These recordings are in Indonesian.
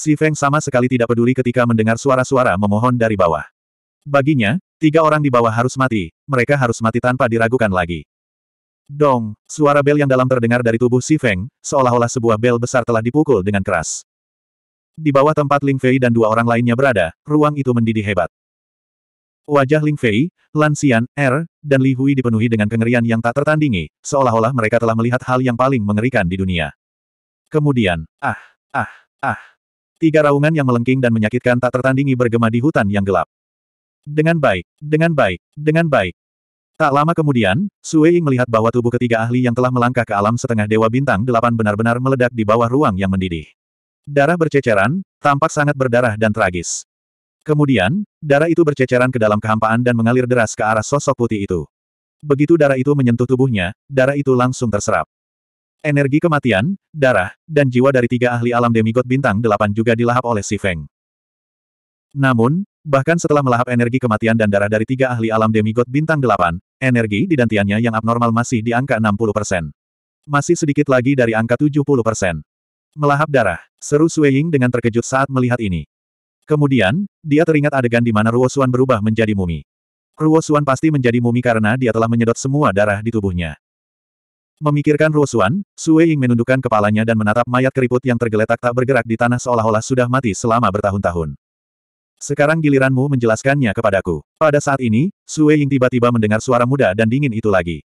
Si Feng sama sekali tidak peduli ketika mendengar suara-suara memohon dari bawah. Baginya, tiga orang di bawah harus mati, mereka harus mati tanpa diragukan lagi. Dong, suara bel yang dalam terdengar dari tubuh Si Feng, seolah-olah sebuah bel besar telah dipukul dengan keras. Di bawah tempat Ling Fei dan dua orang lainnya berada, ruang itu mendidih hebat. Wajah Ling Fei, Lan Xian, Er, dan Li Hui dipenuhi dengan kengerian yang tak tertandingi, seolah-olah mereka telah melihat hal yang paling mengerikan di dunia. Kemudian, ah, ah, ah, Tiga raungan yang melengking dan menyakitkan tak tertandingi bergema di hutan yang gelap. Dengan baik, dengan baik, dengan baik. Tak lama kemudian, Sue Ying melihat bahwa tubuh ketiga ahli yang telah melangkah ke alam setengah dewa bintang delapan benar-benar meledak di bawah ruang yang mendidih. Darah berceceran, tampak sangat berdarah dan tragis. Kemudian, darah itu berceceran ke dalam kehampaan dan mengalir deras ke arah sosok putih itu. Begitu darah itu menyentuh tubuhnya, darah itu langsung terserap. Energi kematian, darah, dan jiwa dari tiga ahli alam demigod bintang delapan juga dilahap oleh Si Feng. Namun, bahkan setelah melahap energi kematian dan darah dari tiga ahli alam demigod bintang delapan, energi di dantiannya yang abnormal masih di angka 60%. persen, Masih sedikit lagi dari angka 70%. persen. Melahap darah, seru Ying dengan terkejut saat melihat ini. Kemudian, dia teringat adegan di mana Ruosuan berubah menjadi mumi. Ruosuan pasti menjadi mumi karena dia telah menyedot semua darah di tubuhnya. Memikirkan Rosuan, Sue Ying menundukkan kepalanya dan menatap mayat keriput yang tergeletak tak bergerak di tanah seolah-olah sudah mati selama bertahun-tahun. Sekarang giliranmu menjelaskannya kepadaku. Pada saat ini, Sue Ying tiba-tiba mendengar suara muda dan dingin itu lagi.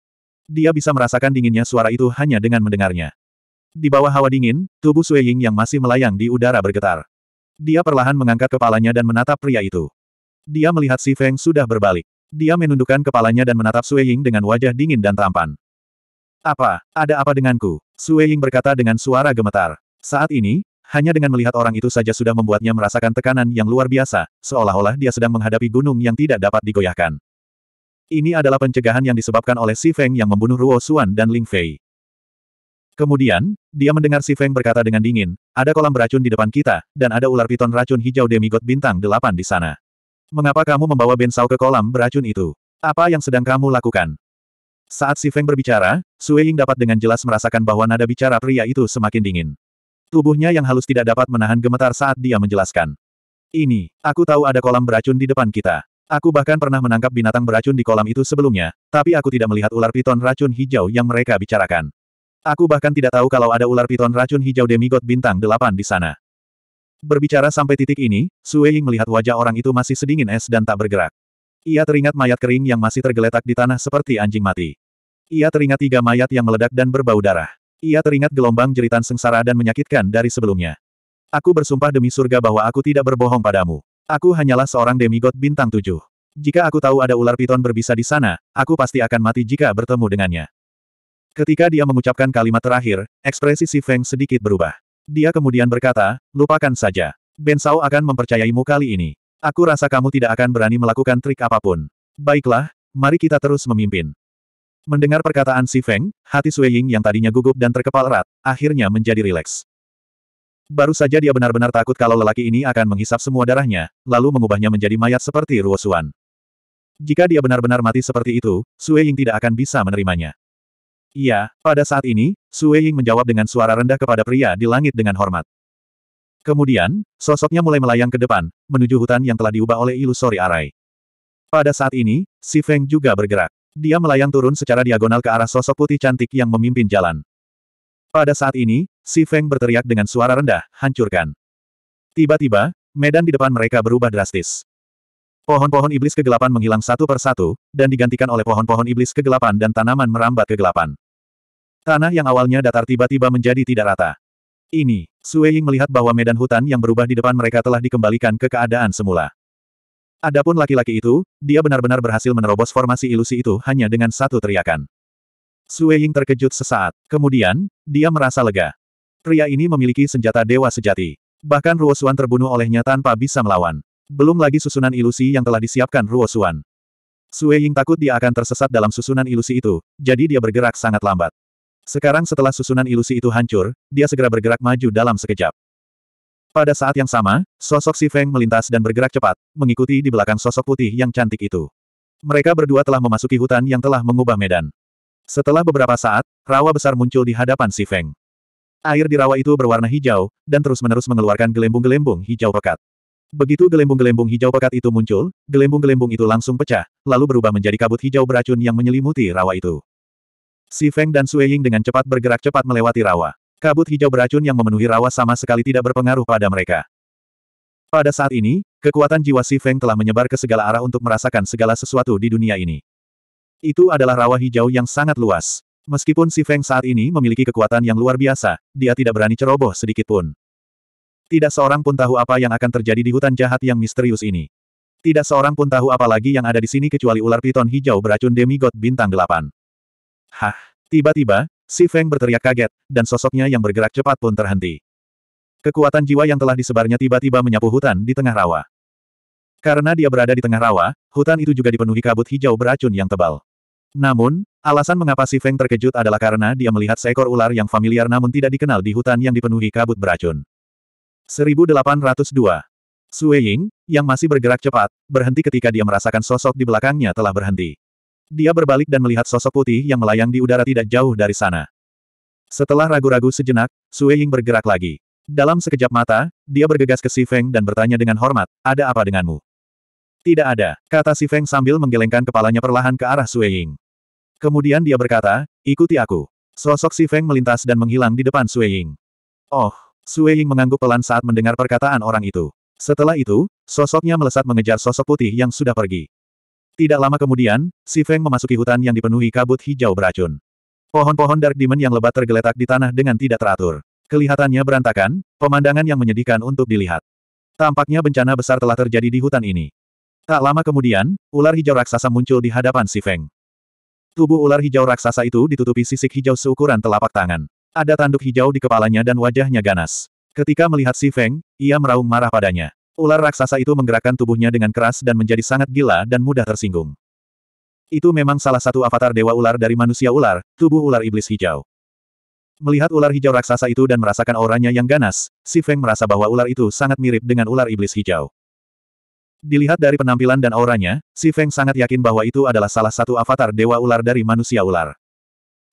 Dia bisa merasakan dinginnya suara itu hanya dengan mendengarnya. Di bawah hawa dingin, tubuh Sue Ying yang masih melayang di udara bergetar. Dia perlahan mengangkat kepalanya dan menatap pria itu. Dia melihat Si Feng sudah berbalik. Dia menundukkan kepalanya dan menatap Sue Ying dengan wajah dingin dan tampan. Apa, ada apa denganku? Sue Ying berkata dengan suara gemetar. Saat ini, hanya dengan melihat orang itu saja sudah membuatnya merasakan tekanan yang luar biasa, seolah-olah dia sedang menghadapi gunung yang tidak dapat digoyahkan. Ini adalah pencegahan yang disebabkan oleh Si Feng yang membunuh Ruo Xuan dan Ling Fei. Kemudian, dia mendengar Si Feng berkata dengan dingin, ada kolam beracun di depan kita, dan ada ular piton racun hijau demigod bintang delapan di sana. Mengapa kamu membawa ben Bensau ke kolam beracun itu? Apa yang sedang kamu lakukan? Saat Si Feng berbicara, Sue Ying dapat dengan jelas merasakan bahwa nada bicara pria itu semakin dingin. Tubuhnya yang halus tidak dapat menahan gemetar saat dia menjelaskan. Ini, aku tahu ada kolam beracun di depan kita. Aku bahkan pernah menangkap binatang beracun di kolam itu sebelumnya, tapi aku tidak melihat ular piton racun hijau yang mereka bicarakan. Aku bahkan tidak tahu kalau ada ular piton racun hijau demigod bintang delapan di sana. Berbicara sampai titik ini, Sue Ying melihat wajah orang itu masih sedingin es dan tak bergerak. Ia teringat mayat kering yang masih tergeletak di tanah seperti anjing mati. Ia teringat tiga mayat yang meledak dan berbau darah. Ia teringat gelombang jeritan sengsara dan menyakitkan dari sebelumnya. Aku bersumpah demi surga bahwa aku tidak berbohong padamu. Aku hanyalah seorang demigod bintang tujuh. Jika aku tahu ada ular piton berbisa di sana, aku pasti akan mati jika bertemu dengannya. Ketika dia mengucapkan kalimat terakhir, ekspresi Si Feng sedikit berubah. Dia kemudian berkata, lupakan saja. Ben Sao akan mempercayaimu kali ini. Aku rasa kamu tidak akan berani melakukan trik apapun. Baiklah, mari kita terus memimpin. Mendengar perkataan Si Feng, hati Sui Ying yang tadinya gugup dan terkepal erat, akhirnya menjadi rileks. Baru saja dia benar-benar takut kalau lelaki ini akan menghisap semua darahnya, lalu mengubahnya menjadi mayat seperti Ruosuan. Jika dia benar-benar mati seperti itu, Sui Ying tidak akan bisa menerimanya. Iya, pada saat ini, Sui Ying menjawab dengan suara rendah kepada pria di langit dengan hormat. Kemudian, sosoknya mulai melayang ke depan, menuju hutan yang telah diubah oleh ilusori arai. Pada saat ini, Si Feng juga bergerak. Dia melayang turun secara diagonal ke arah sosok putih cantik yang memimpin jalan. Pada saat ini, Si Feng berteriak dengan suara rendah, hancurkan. Tiba-tiba, medan di depan mereka berubah drastis. Pohon-pohon iblis kegelapan menghilang satu per satu, dan digantikan oleh pohon-pohon iblis kegelapan dan tanaman merambat kegelapan. Tanah yang awalnya datar tiba-tiba menjadi tidak rata. Ini, Sue Ying melihat bahwa medan hutan yang berubah di depan mereka telah dikembalikan ke keadaan semula. Adapun laki-laki itu, dia benar-benar berhasil menerobos formasi ilusi itu hanya dengan satu teriakan. Sue Ying terkejut sesaat. Kemudian, dia merasa lega. Pria ini memiliki senjata dewa sejati. Bahkan Ruosuan terbunuh olehnya tanpa bisa melawan. Belum lagi susunan ilusi yang telah disiapkan Ruosuan. Sue Ying takut dia akan tersesat dalam susunan ilusi itu, jadi dia bergerak sangat lambat. Sekarang setelah susunan ilusi itu hancur, dia segera bergerak maju dalam sekejap. Pada saat yang sama, sosok Si Feng melintas dan bergerak cepat, mengikuti di belakang sosok putih yang cantik itu. Mereka berdua telah memasuki hutan yang telah mengubah medan. Setelah beberapa saat, rawa besar muncul di hadapan Si Feng. Air di rawa itu berwarna hijau, dan terus-menerus mengeluarkan gelembung-gelembung hijau pekat. Begitu gelembung-gelembung hijau pekat itu muncul, gelembung-gelembung itu langsung pecah, lalu berubah menjadi kabut hijau beracun yang menyelimuti rawa itu. Si Feng dan Sui Ying dengan cepat bergerak cepat melewati rawa. Kabut hijau beracun yang memenuhi rawa sama sekali tidak berpengaruh pada mereka. Pada saat ini, kekuatan jiwa Si Feng telah menyebar ke segala arah untuk merasakan segala sesuatu di dunia ini. Itu adalah rawa hijau yang sangat luas. Meskipun Si Feng saat ini memiliki kekuatan yang luar biasa, dia tidak berani ceroboh sedikit pun. Tidak seorang pun tahu apa yang akan terjadi di hutan jahat yang misterius ini. Tidak seorang pun tahu apa lagi yang ada di sini kecuali ular piton hijau beracun demigod bintang delapan. Hah, tiba-tiba, Si Feng berteriak kaget, dan sosoknya yang bergerak cepat pun terhenti. Kekuatan jiwa yang telah disebarnya tiba-tiba menyapu hutan di tengah rawa. Karena dia berada di tengah rawa, hutan itu juga dipenuhi kabut hijau beracun yang tebal. Namun, alasan mengapa Si Feng terkejut adalah karena dia melihat seekor ular yang familiar namun tidak dikenal di hutan yang dipenuhi kabut beracun. 1802. Sue Ying, yang masih bergerak cepat, berhenti ketika dia merasakan sosok di belakangnya telah berhenti. Dia berbalik dan melihat sosok putih yang melayang di udara tidak jauh dari sana. Setelah ragu-ragu sejenak, Sue Ying bergerak lagi. Dalam sekejap mata, dia bergegas ke Si Feng dan bertanya dengan hormat, ada apa denganmu? Tidak ada, kata Si Feng sambil menggelengkan kepalanya perlahan ke arah Sue Ying. Kemudian dia berkata, ikuti aku. Sosok Si Feng melintas dan menghilang di depan Sue Ying. Oh, Sue Ying mengangguk pelan saat mendengar perkataan orang itu. Setelah itu, sosoknya melesat mengejar sosok putih yang sudah pergi. Tidak lama kemudian, Si Feng memasuki hutan yang dipenuhi kabut hijau beracun. Pohon-pohon Dark Demon yang lebat tergeletak di tanah dengan tidak teratur. Kelihatannya berantakan, pemandangan yang menyedihkan untuk dilihat. Tampaknya bencana besar telah terjadi di hutan ini. Tak lama kemudian, ular hijau raksasa muncul di hadapan Si Feng. Tubuh ular hijau raksasa itu ditutupi sisik hijau seukuran telapak tangan. Ada tanduk hijau di kepalanya dan wajahnya ganas. Ketika melihat Si Feng, ia meraung marah padanya. Ular raksasa itu menggerakkan tubuhnya dengan keras dan menjadi sangat gila dan mudah tersinggung. Itu memang salah satu avatar dewa ular dari manusia ular, tubuh ular iblis hijau. Melihat ular hijau raksasa itu dan merasakan auranya yang ganas, Si Feng merasa bahwa ular itu sangat mirip dengan ular iblis hijau. Dilihat dari penampilan dan auranya, Si Feng sangat yakin bahwa itu adalah salah satu avatar dewa ular dari manusia ular.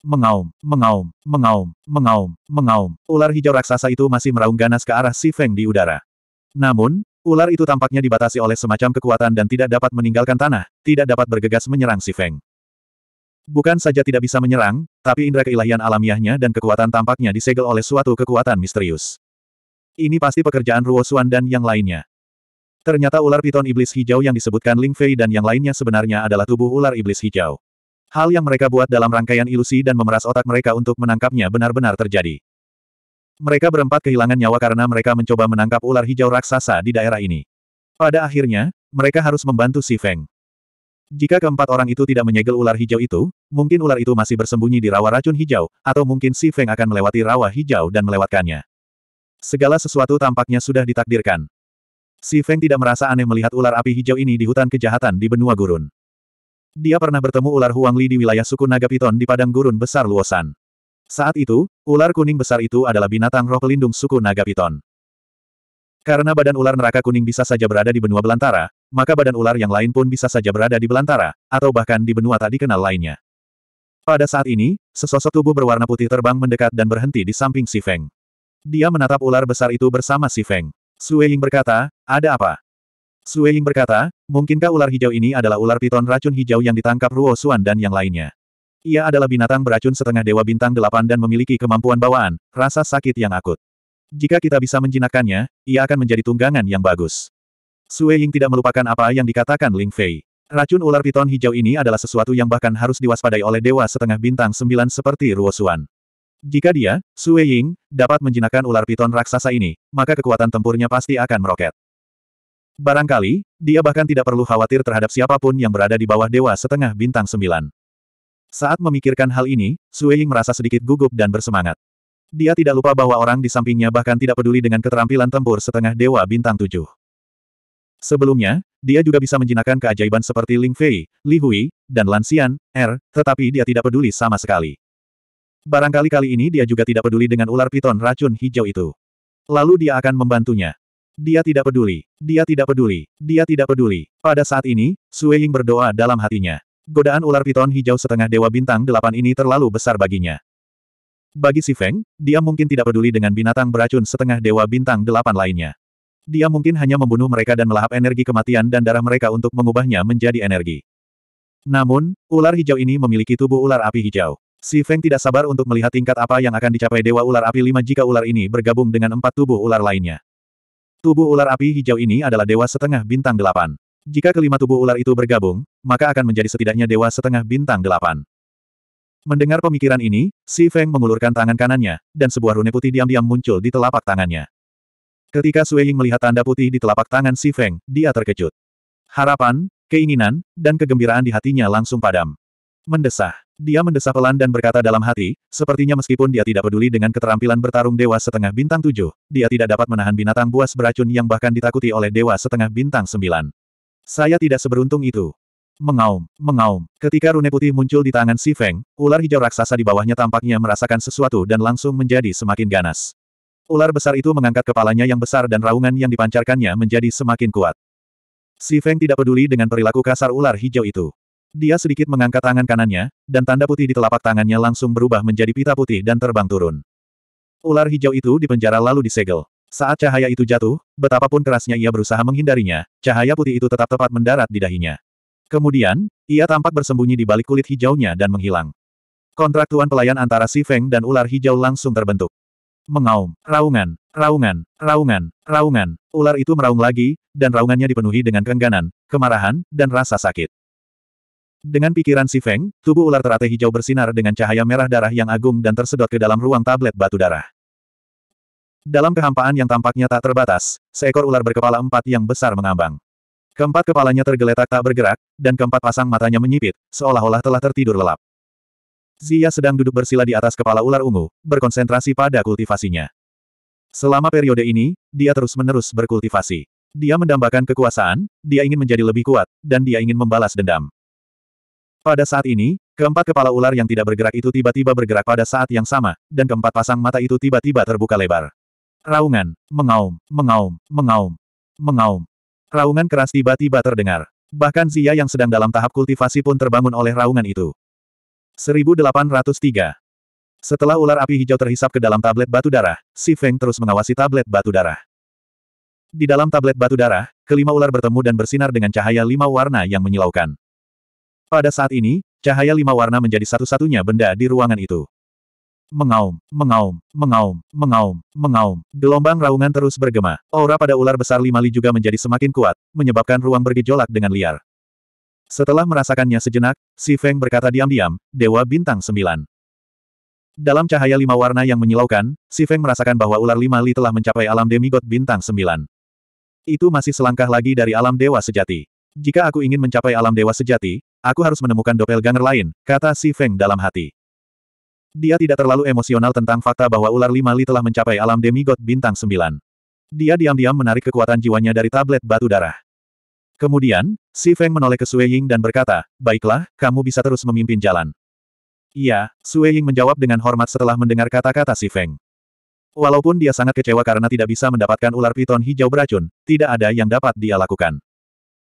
Mengaum, mengaum, mengaum, mengaum, mengaum. Ular hijau raksasa itu masih meraung ganas ke arah Si Feng di udara. Namun, Ular itu tampaknya dibatasi oleh semacam kekuatan dan tidak dapat meninggalkan tanah, tidak dapat bergegas menyerang si Feng. Bukan saja tidak bisa menyerang, tapi indera keilahian alamiahnya dan kekuatan tampaknya disegel oleh suatu kekuatan misterius. Ini pasti pekerjaan Ruo Xuan dan yang lainnya. Ternyata ular piton iblis hijau yang disebutkan Ling Fei dan yang lainnya sebenarnya adalah tubuh ular iblis hijau. Hal yang mereka buat dalam rangkaian ilusi dan memeras otak mereka untuk menangkapnya benar-benar terjadi. Mereka berempat kehilangan nyawa karena mereka mencoba menangkap ular hijau raksasa di daerah ini. Pada akhirnya, mereka harus membantu Si Feng. Jika keempat orang itu tidak menyegel ular hijau itu, mungkin ular itu masih bersembunyi di rawa racun hijau, atau mungkin Si Feng akan melewati rawa hijau dan melewatkannya. Segala sesuatu tampaknya sudah ditakdirkan. Si Feng tidak merasa aneh melihat ular api hijau ini di hutan kejahatan di benua gurun. Dia pernah bertemu ular Huang Li di wilayah suku naga piton di padang gurun besar Luosan. Saat itu, ular kuning besar itu adalah binatang roh pelindung suku naga piton. Karena badan ular neraka kuning bisa saja berada di benua belantara, maka badan ular yang lain pun bisa saja berada di belantara, atau bahkan di benua tak dikenal lainnya. Pada saat ini, sesosok tubuh berwarna putih terbang mendekat dan berhenti di samping Si Feng. Dia menatap ular besar itu bersama Si Feng. Sue Ying berkata, ada apa? Sue Ying berkata, mungkinkah ular hijau ini adalah ular piton racun hijau yang ditangkap Ruo suan dan yang lainnya? Ia adalah binatang beracun setengah dewa bintang delapan dan memiliki kemampuan bawaan, rasa sakit yang akut. Jika kita bisa menjinakkannya, ia akan menjadi tunggangan yang bagus. Sue Ying tidak melupakan apa yang dikatakan Ling Fei. Racun ular piton hijau ini adalah sesuatu yang bahkan harus diwaspadai oleh dewa setengah bintang sembilan seperti Ruosuan. Jika dia, Sue Ying, dapat menjinakkan ular piton raksasa ini, maka kekuatan tempurnya pasti akan meroket. Barangkali, dia bahkan tidak perlu khawatir terhadap siapapun yang berada di bawah dewa setengah bintang sembilan. Saat memikirkan hal ini, Sue Ying merasa sedikit gugup dan bersemangat. Dia tidak lupa bahwa orang di sampingnya bahkan tidak peduli dengan keterampilan tempur setengah dewa bintang tujuh. Sebelumnya, dia juga bisa menjinakkan keajaiban seperti Ling Fei, Li Hui, dan Lansian, Er, tetapi dia tidak peduli sama sekali. Barangkali kali ini dia juga tidak peduli dengan ular piton racun hijau itu. Lalu dia akan membantunya. Dia tidak peduli. Dia tidak peduli. Dia tidak peduli. Pada saat ini, Sue Ying berdoa dalam hatinya godaan ular piton hijau setengah dewa bintang delapan ini terlalu besar baginya. Bagi si Feng, dia mungkin tidak peduli dengan binatang beracun setengah dewa bintang delapan lainnya. Dia mungkin hanya membunuh mereka dan melahap energi kematian dan darah mereka untuk mengubahnya menjadi energi. Namun, ular hijau ini memiliki tubuh ular api hijau. Si Feng tidak sabar untuk melihat tingkat apa yang akan dicapai Dewa Ular Api lima jika ular ini bergabung dengan empat tubuh ular lainnya. Tubuh ular api hijau ini adalah Dewa Setengah Bintang Delapan. Jika kelima tubuh ular itu bergabung, maka akan menjadi setidaknya dewa setengah bintang delapan. Mendengar pemikiran ini, Si Feng mengulurkan tangan kanannya, dan sebuah rune putih diam-diam muncul di telapak tangannya. Ketika Sue Ying melihat tanda putih di telapak tangan Si Feng, dia terkejut. Harapan, keinginan, dan kegembiraan di hatinya langsung padam. Mendesah. Dia mendesah pelan dan berkata dalam hati, sepertinya meskipun dia tidak peduli dengan keterampilan bertarung dewa setengah bintang tujuh, dia tidak dapat menahan binatang buas beracun yang bahkan ditakuti oleh dewa setengah bintang sembilan. Saya tidak seberuntung itu. Mengaum, mengaum. Ketika rune putih muncul di tangan Si Feng, ular hijau raksasa di bawahnya tampaknya merasakan sesuatu dan langsung menjadi semakin ganas. Ular besar itu mengangkat kepalanya yang besar dan raungan yang dipancarkannya menjadi semakin kuat. Si Feng tidak peduli dengan perilaku kasar ular hijau itu. Dia sedikit mengangkat tangan kanannya, dan tanda putih di telapak tangannya langsung berubah menjadi pita putih dan terbang turun. Ular hijau itu dipenjara lalu disegel. Saat cahaya itu jatuh, betapapun kerasnya ia berusaha menghindarinya, cahaya putih itu tetap tepat mendarat di dahinya. Kemudian, ia tampak bersembunyi di balik kulit hijaunya dan menghilang. Kontrak tuan pelayan antara si Feng dan ular hijau langsung terbentuk. Mengaum, raungan, raungan, raungan, raungan. Ular itu meraung lagi, dan raungannya dipenuhi dengan kengganan, kemarahan, dan rasa sakit. Dengan pikiran si Feng, tubuh ular teratai hijau bersinar dengan cahaya merah darah yang agung dan tersedot ke dalam ruang tablet batu darah. Dalam kehampaan yang tampaknya tak terbatas, seekor ular berkepala empat yang besar mengambang. Keempat kepalanya tergeletak tak bergerak, dan keempat pasang matanya menyipit, seolah-olah telah tertidur lelap. Zia sedang duduk bersila di atas kepala ular ungu, berkonsentrasi pada kultivasinya. Selama periode ini, dia terus-menerus berkultivasi. Dia mendambakan kekuasaan, dia ingin menjadi lebih kuat, dan dia ingin membalas dendam. Pada saat ini, keempat kepala ular yang tidak bergerak itu tiba-tiba bergerak pada saat yang sama, dan keempat pasang mata itu tiba-tiba terbuka lebar. Raungan, mengaum, mengaum, mengaum, mengaum. Raungan keras tiba-tiba terdengar. Bahkan Zia yang sedang dalam tahap kultivasi pun terbangun oleh raungan itu. 1803. Setelah ular api hijau terhisap ke dalam tablet batu darah, Si Feng terus mengawasi tablet batu darah. Di dalam tablet batu darah, kelima ular bertemu dan bersinar dengan cahaya lima warna yang menyilaukan. Pada saat ini, cahaya lima warna menjadi satu-satunya benda di ruangan itu. Mengaum, mengaum, mengaum, mengaum, mengaum. Gelombang raungan terus bergema. Aura pada ular besar lima li juga menjadi semakin kuat, menyebabkan ruang bergejolak dengan liar. Setelah merasakannya sejenak, Si Feng berkata diam-diam, Dewa Bintang Sembilan. Dalam cahaya lima warna yang menyilaukan, Si Feng merasakan bahwa ular lima li telah mencapai alam demigod bintang sembilan. Itu masih selangkah lagi dari alam dewa sejati. Jika aku ingin mencapai alam dewa sejati, aku harus menemukan doppelganger lain, kata Si Feng dalam hati. Dia tidak terlalu emosional tentang fakta bahwa ular lima li telah mencapai alam demigod bintang sembilan. Dia diam-diam menarik kekuatan jiwanya dari tablet batu darah. Kemudian, Si Feng menoleh ke Sue Ying dan berkata, Baiklah, kamu bisa terus memimpin jalan. Iya, Sue Ying menjawab dengan hormat setelah mendengar kata-kata Si Feng. Walaupun dia sangat kecewa karena tidak bisa mendapatkan ular piton hijau beracun, tidak ada yang dapat dia lakukan.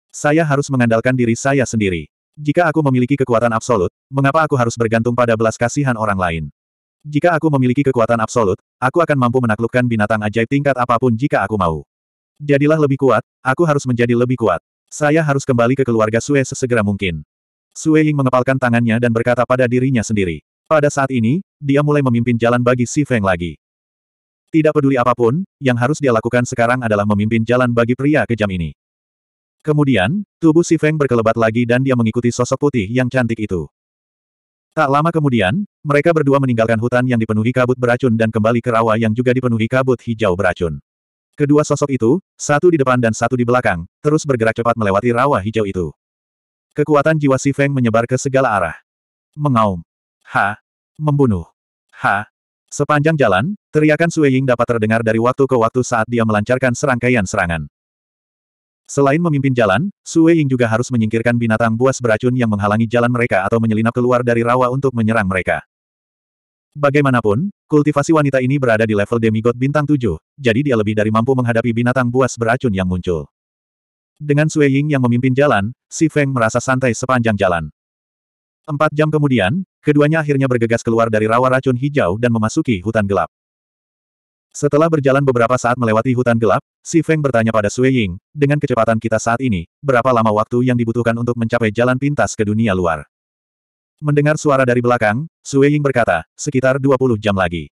Saya harus mengandalkan diri saya sendiri. Jika aku memiliki kekuatan absolut, mengapa aku harus bergantung pada belas kasihan orang lain? Jika aku memiliki kekuatan absolut, aku akan mampu menaklukkan binatang ajaib tingkat apapun jika aku mau. Jadilah lebih kuat, aku harus menjadi lebih kuat. Saya harus kembali ke keluarga Sue sesegera mungkin. Sue Ying mengepalkan tangannya dan berkata pada dirinya sendiri. Pada saat ini, dia mulai memimpin jalan bagi Si Feng lagi. Tidak peduli apapun, yang harus dia lakukan sekarang adalah memimpin jalan bagi pria kejam ini. Kemudian, tubuh Si Feng berkelebat lagi dan dia mengikuti sosok putih yang cantik itu. Tak lama kemudian, mereka berdua meninggalkan hutan yang dipenuhi kabut beracun dan kembali ke rawa yang juga dipenuhi kabut hijau beracun. Kedua sosok itu, satu di depan dan satu di belakang, terus bergerak cepat melewati rawa hijau itu. Kekuatan jiwa Si Feng menyebar ke segala arah. Mengaum. Ha. Membunuh. Ha. Sepanjang jalan, teriakan Sui Ying dapat terdengar dari waktu ke waktu saat dia melancarkan serangkaian serangan. Selain memimpin jalan, Su Ying juga harus menyingkirkan binatang buas beracun yang menghalangi jalan mereka atau menyelinap keluar dari rawa untuk menyerang mereka. Bagaimanapun, kultivasi wanita ini berada di level demigod bintang 7, jadi dia lebih dari mampu menghadapi binatang buas beracun yang muncul. Dengan Su Ying yang memimpin jalan, Si Feng merasa santai sepanjang jalan. Empat jam kemudian, keduanya akhirnya bergegas keluar dari rawa racun hijau dan memasuki hutan gelap. Setelah berjalan beberapa saat melewati hutan gelap, Si Feng bertanya pada Sui Ying, dengan kecepatan kita saat ini, berapa lama waktu yang dibutuhkan untuk mencapai jalan pintas ke dunia luar? Mendengar suara dari belakang, Sui Ying berkata, sekitar 20 jam lagi.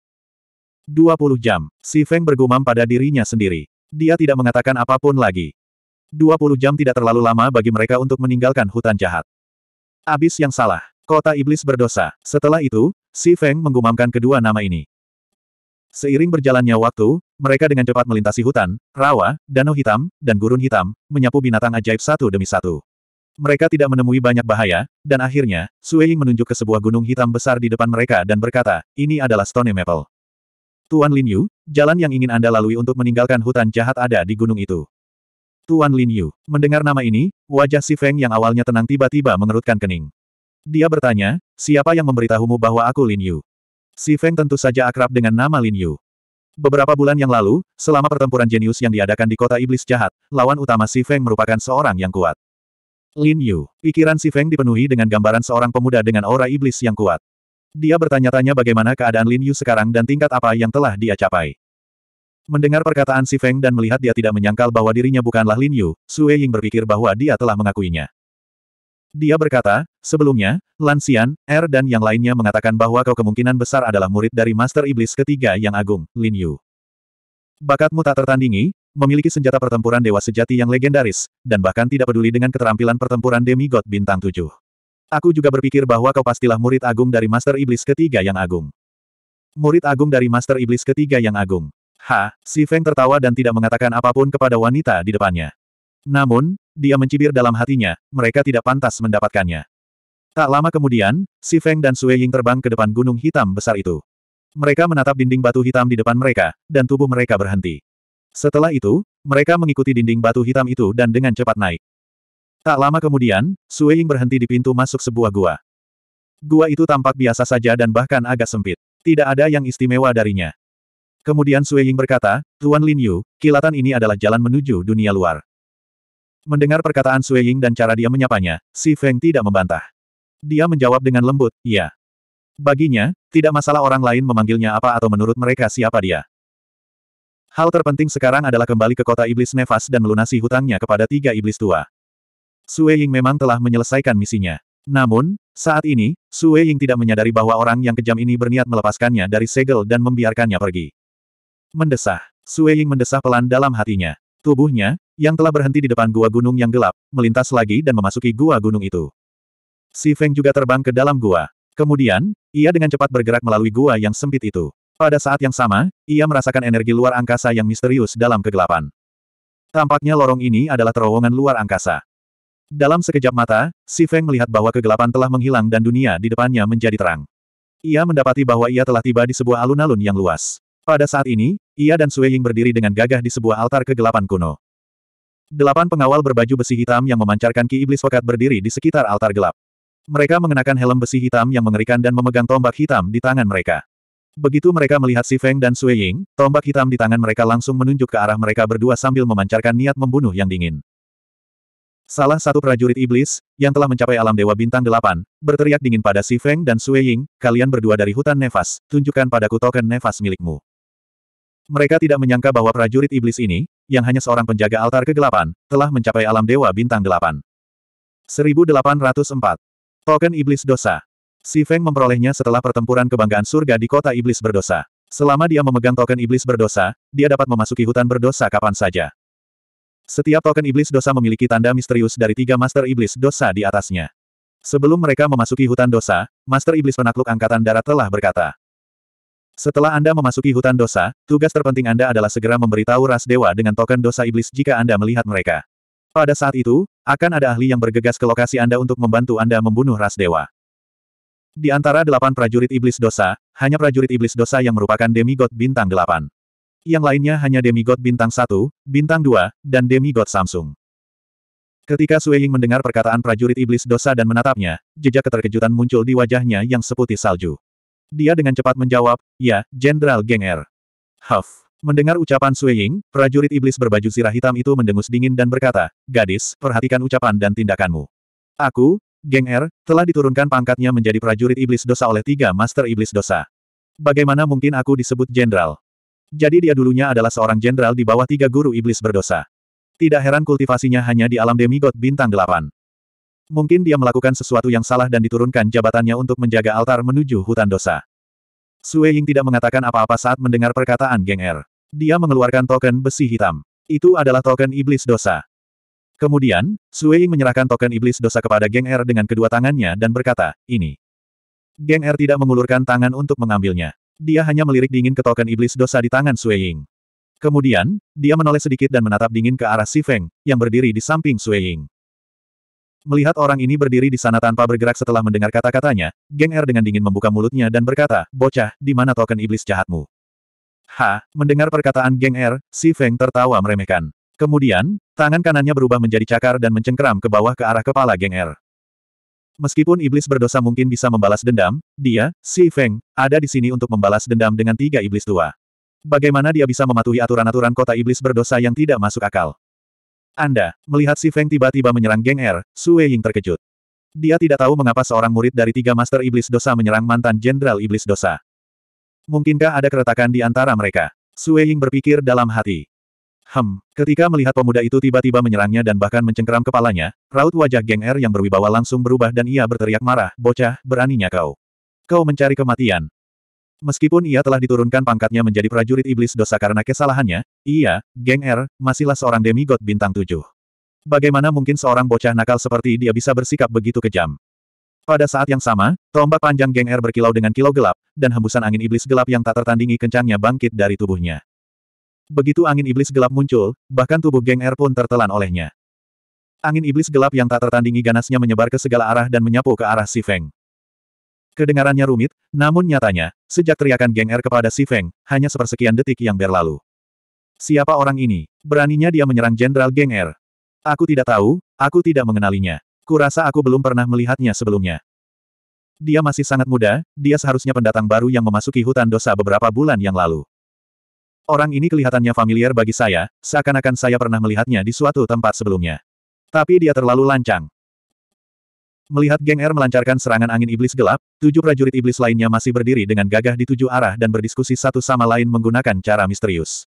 20 jam, Si Feng bergumam pada dirinya sendiri. Dia tidak mengatakan apapun lagi. 20 jam tidak terlalu lama bagi mereka untuk meninggalkan hutan jahat. Abis yang salah, kota iblis berdosa. Setelah itu, Si Feng menggumamkan kedua nama ini. Seiring berjalannya waktu, mereka dengan cepat melintasi hutan, rawa, danau hitam, dan gurun hitam, menyapu binatang ajaib satu demi satu. Mereka tidak menemui banyak bahaya, dan akhirnya, Sue Ying menunjuk ke sebuah gunung hitam besar di depan mereka dan berkata, ini adalah Stone Maple. Tuan Lin Yu, jalan yang ingin Anda lalui untuk meninggalkan hutan jahat ada di gunung itu. Tuan Lin Yu, mendengar nama ini, wajah Si Feng yang awalnya tenang tiba-tiba mengerutkan kening. Dia bertanya, siapa yang memberitahumu bahwa aku Lin Yu? Si Feng tentu saja akrab dengan nama Lin Yu. Beberapa bulan yang lalu, selama pertempuran jenius yang diadakan di kota iblis jahat, lawan utama Si Feng merupakan seorang yang kuat. Lin Yu, pikiran Si Feng dipenuhi dengan gambaran seorang pemuda dengan aura iblis yang kuat. Dia bertanya-tanya bagaimana keadaan Lin Yu sekarang dan tingkat apa yang telah dia capai. Mendengar perkataan Si Feng dan melihat dia tidak menyangkal bahwa dirinya bukanlah Lin Yu, Sue Ying berpikir bahwa dia telah mengakuinya. Dia berkata, sebelumnya, Lansian, Er dan yang lainnya mengatakan bahwa kau kemungkinan besar adalah murid dari Master Iblis ketiga yang agung, Lin Yu. Bakatmu tak tertandingi, memiliki senjata pertempuran dewa sejati yang legendaris, dan bahkan tidak peduli dengan keterampilan pertempuran demigod bintang tujuh. Aku juga berpikir bahwa kau pastilah murid agung dari Master Iblis ketiga yang agung. Murid agung dari Master Iblis ketiga yang agung. Ha, si Feng tertawa dan tidak mengatakan apapun kepada wanita di depannya. Namun, dia mencibir dalam hatinya, mereka tidak pantas mendapatkannya. Tak lama kemudian, Si Feng dan Sue Ying terbang ke depan gunung hitam besar itu. Mereka menatap dinding batu hitam di depan mereka, dan tubuh mereka berhenti. Setelah itu, mereka mengikuti dinding batu hitam itu dan dengan cepat naik. Tak lama kemudian, Sue Ying berhenti di pintu masuk sebuah gua. Gua itu tampak biasa saja dan bahkan agak sempit. Tidak ada yang istimewa darinya. Kemudian Sue Ying berkata, Tuan Lin Yu, kilatan ini adalah jalan menuju dunia luar. Mendengar perkataan Sui Ying dan cara dia menyapanya, Si Feng tidak membantah. Dia menjawab dengan lembut, iya. Baginya, tidak masalah orang lain memanggilnya apa atau menurut mereka siapa dia. Hal terpenting sekarang adalah kembali ke kota iblis nefas dan melunasi hutangnya kepada tiga iblis tua. Sue Ying memang telah menyelesaikan misinya. Namun, saat ini, Sue Ying tidak menyadari bahwa orang yang kejam ini berniat melepaskannya dari segel dan membiarkannya pergi. Mendesah. Sue Ying mendesah pelan dalam hatinya. Tubuhnya, yang telah berhenti di depan gua gunung yang gelap, melintas lagi dan memasuki gua gunung itu. Si Feng juga terbang ke dalam gua. Kemudian, ia dengan cepat bergerak melalui gua yang sempit itu. Pada saat yang sama, ia merasakan energi luar angkasa yang misterius dalam kegelapan. Tampaknya lorong ini adalah terowongan luar angkasa. Dalam sekejap mata, Si Feng melihat bahwa kegelapan telah menghilang dan dunia di depannya menjadi terang. Ia mendapati bahwa ia telah tiba di sebuah alun-alun yang luas. Pada saat ini, ia dan Sui Ying berdiri dengan gagah di sebuah altar kegelapan kuno. Delapan pengawal berbaju besi hitam yang memancarkan ki iblis wakat berdiri di sekitar altar gelap. Mereka mengenakan helm besi hitam yang mengerikan dan memegang tombak hitam di tangan mereka. Begitu mereka melihat Si Feng dan Sui Ying, tombak hitam di tangan mereka langsung menunjuk ke arah mereka berdua sambil memancarkan niat membunuh yang dingin. Salah satu prajurit iblis, yang telah mencapai alam dewa bintang delapan, berteriak dingin pada Si Feng dan Sui Ying, kalian berdua dari hutan nefas, tunjukkan padaku token nefas milikmu. Mereka tidak menyangka bahwa prajurit iblis ini, yang hanya seorang penjaga altar kegelapan, telah mencapai alam dewa bintang delapan. 1804. Token Iblis Dosa. Si Feng memperolehnya setelah pertempuran kebanggaan surga di kota iblis berdosa. Selama dia memegang token iblis berdosa, dia dapat memasuki hutan berdosa kapan saja. Setiap token iblis dosa memiliki tanda misterius dari tiga master iblis dosa di atasnya. Sebelum mereka memasuki hutan dosa, master iblis penakluk angkatan darat telah berkata, setelah Anda memasuki hutan dosa, tugas terpenting Anda adalah segera memberitahu ras dewa dengan token dosa iblis jika Anda melihat mereka. Pada saat itu, akan ada ahli yang bergegas ke lokasi Anda untuk membantu Anda membunuh ras dewa. Di antara delapan prajurit iblis dosa, hanya prajurit iblis dosa yang merupakan demigod bintang delapan. Yang lainnya hanya demigod bintang satu, bintang dua, dan demigod Samsung. Ketika Ying mendengar perkataan prajurit iblis dosa dan menatapnya, jejak keterkejutan muncul di wajahnya yang seputih salju. Dia dengan cepat menjawab, ya, Jenderal Genger. Huff. Mendengar ucapan Sui Ying, prajurit iblis berbaju sirah hitam itu mendengus dingin dan berkata, Gadis, perhatikan ucapan dan tindakanmu. Aku, Geng Er, telah diturunkan pangkatnya menjadi prajurit iblis dosa oleh tiga master iblis dosa. Bagaimana mungkin aku disebut jenderal? Jadi dia dulunya adalah seorang jenderal di bawah tiga guru iblis berdosa. Tidak heran kultivasinya hanya di alam demigod bintang delapan. Mungkin dia melakukan sesuatu yang salah dan diturunkan jabatannya untuk menjaga altar menuju hutan dosa. Sue Ying tidak mengatakan apa-apa saat mendengar perkataan Geng Er. Dia mengeluarkan token besi hitam. Itu adalah token iblis dosa. Kemudian, Sue Ying menyerahkan token iblis dosa kepada Geng Er dengan kedua tangannya dan berkata, ini. Geng Er tidak mengulurkan tangan untuk mengambilnya. Dia hanya melirik dingin ke token iblis dosa di tangan Sue Ying. Kemudian, dia menoleh sedikit dan menatap dingin ke arah Si Feng, yang berdiri di samping Sue Ying. Melihat orang ini berdiri di sana tanpa bergerak setelah mendengar kata-katanya, Geng Er dengan dingin membuka mulutnya dan berkata, Bocah, di mana token iblis jahatmu? Ha, mendengar perkataan Geng Er, Si Feng tertawa meremehkan. Kemudian, tangan kanannya berubah menjadi cakar dan mencengkeram ke bawah ke arah kepala Geng Er. Meskipun iblis berdosa mungkin bisa membalas dendam, dia, Si Feng, ada di sini untuk membalas dendam dengan tiga iblis tua. Bagaimana dia bisa mematuhi aturan-aturan kota iblis berdosa yang tidak masuk akal? Anda, melihat si Feng tiba-tiba menyerang geng er, Su Wei Ying terkejut. Dia tidak tahu mengapa seorang murid dari tiga master iblis dosa menyerang mantan jenderal iblis dosa. Mungkinkah ada keretakan di antara mereka? Wei Ying berpikir dalam hati. Hem, ketika melihat pemuda itu tiba-tiba menyerangnya dan bahkan mencengkeram kepalanya, raut wajah geng Er yang berwibawa langsung berubah dan ia berteriak marah, bocah, beraninya kau. Kau mencari kematian. Meskipun ia telah diturunkan pangkatnya menjadi prajurit iblis dosa karena kesalahannya, ia, geng R, er, masihlah seorang demigod bintang tujuh. Bagaimana mungkin seorang bocah nakal seperti dia bisa bersikap begitu kejam? Pada saat yang sama, tombak panjang geng R er berkilau dengan kilau gelap, dan hembusan angin iblis gelap yang tak tertandingi kencangnya bangkit dari tubuhnya. Begitu angin iblis gelap muncul, bahkan tubuh geng R er pun tertelan olehnya. Angin iblis gelap yang tak tertandingi ganasnya menyebar ke segala arah dan menyapu ke arah si Feng. Kedengarannya rumit, namun nyatanya, sejak teriakan Geng Er kepada Si Feng, hanya sepersekian detik yang berlalu. Siapa orang ini? Beraninya dia menyerang Jenderal Geng Er. Aku tidak tahu, aku tidak mengenalinya. Kurasa aku belum pernah melihatnya sebelumnya. Dia masih sangat muda, dia seharusnya pendatang baru yang memasuki hutan dosa beberapa bulan yang lalu. Orang ini kelihatannya familiar bagi saya, seakan-akan saya pernah melihatnya di suatu tempat sebelumnya. Tapi dia terlalu lancang. Melihat geng Er melancarkan serangan angin iblis gelap, tujuh prajurit iblis lainnya masih berdiri dengan gagah di tujuh arah dan berdiskusi satu sama lain menggunakan cara misterius.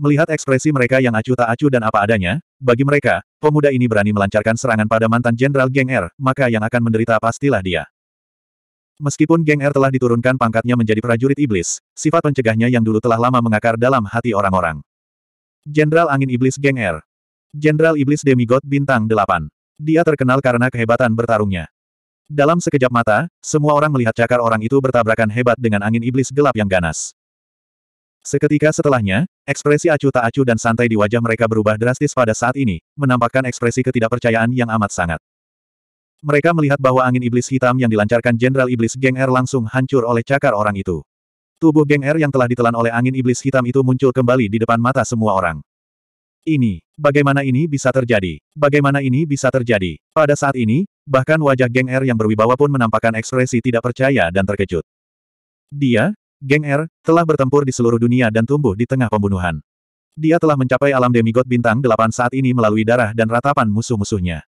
Melihat ekspresi mereka yang acuh tak acuh dan apa adanya, bagi mereka, pemuda ini berani melancarkan serangan pada mantan jenderal geng Er, maka yang akan menderita pastilah dia. Meskipun geng Er telah diturunkan pangkatnya menjadi prajurit iblis, sifat pencegahnya yang dulu telah lama mengakar dalam hati orang-orang. Jenderal Angin Iblis Geng Er, Jenderal Iblis Demigod Bintang 8 dia terkenal karena kehebatan bertarungnya. Dalam sekejap mata, semua orang melihat cakar orang itu bertabrakan hebat dengan angin iblis gelap yang ganas. Seketika setelahnya, ekspresi acuh tak acuh dan santai di wajah mereka berubah drastis pada saat ini, menampakkan ekspresi ketidakpercayaan yang amat sangat. Mereka melihat bahwa angin iblis hitam yang dilancarkan Jenderal Iblis Geng R er langsung hancur oleh cakar orang itu. Tubuh Geng R er yang telah ditelan oleh angin iblis hitam itu muncul kembali di depan mata semua orang. Ini, bagaimana ini bisa terjadi? Bagaimana ini bisa terjadi? Pada saat ini, bahkan wajah geng R er yang berwibawa pun menampakkan ekspresi tidak percaya dan terkejut. Dia, geng R, er, telah bertempur di seluruh dunia dan tumbuh di tengah pembunuhan. Dia telah mencapai alam demigod bintang 8 saat ini melalui darah dan ratapan musuh-musuhnya.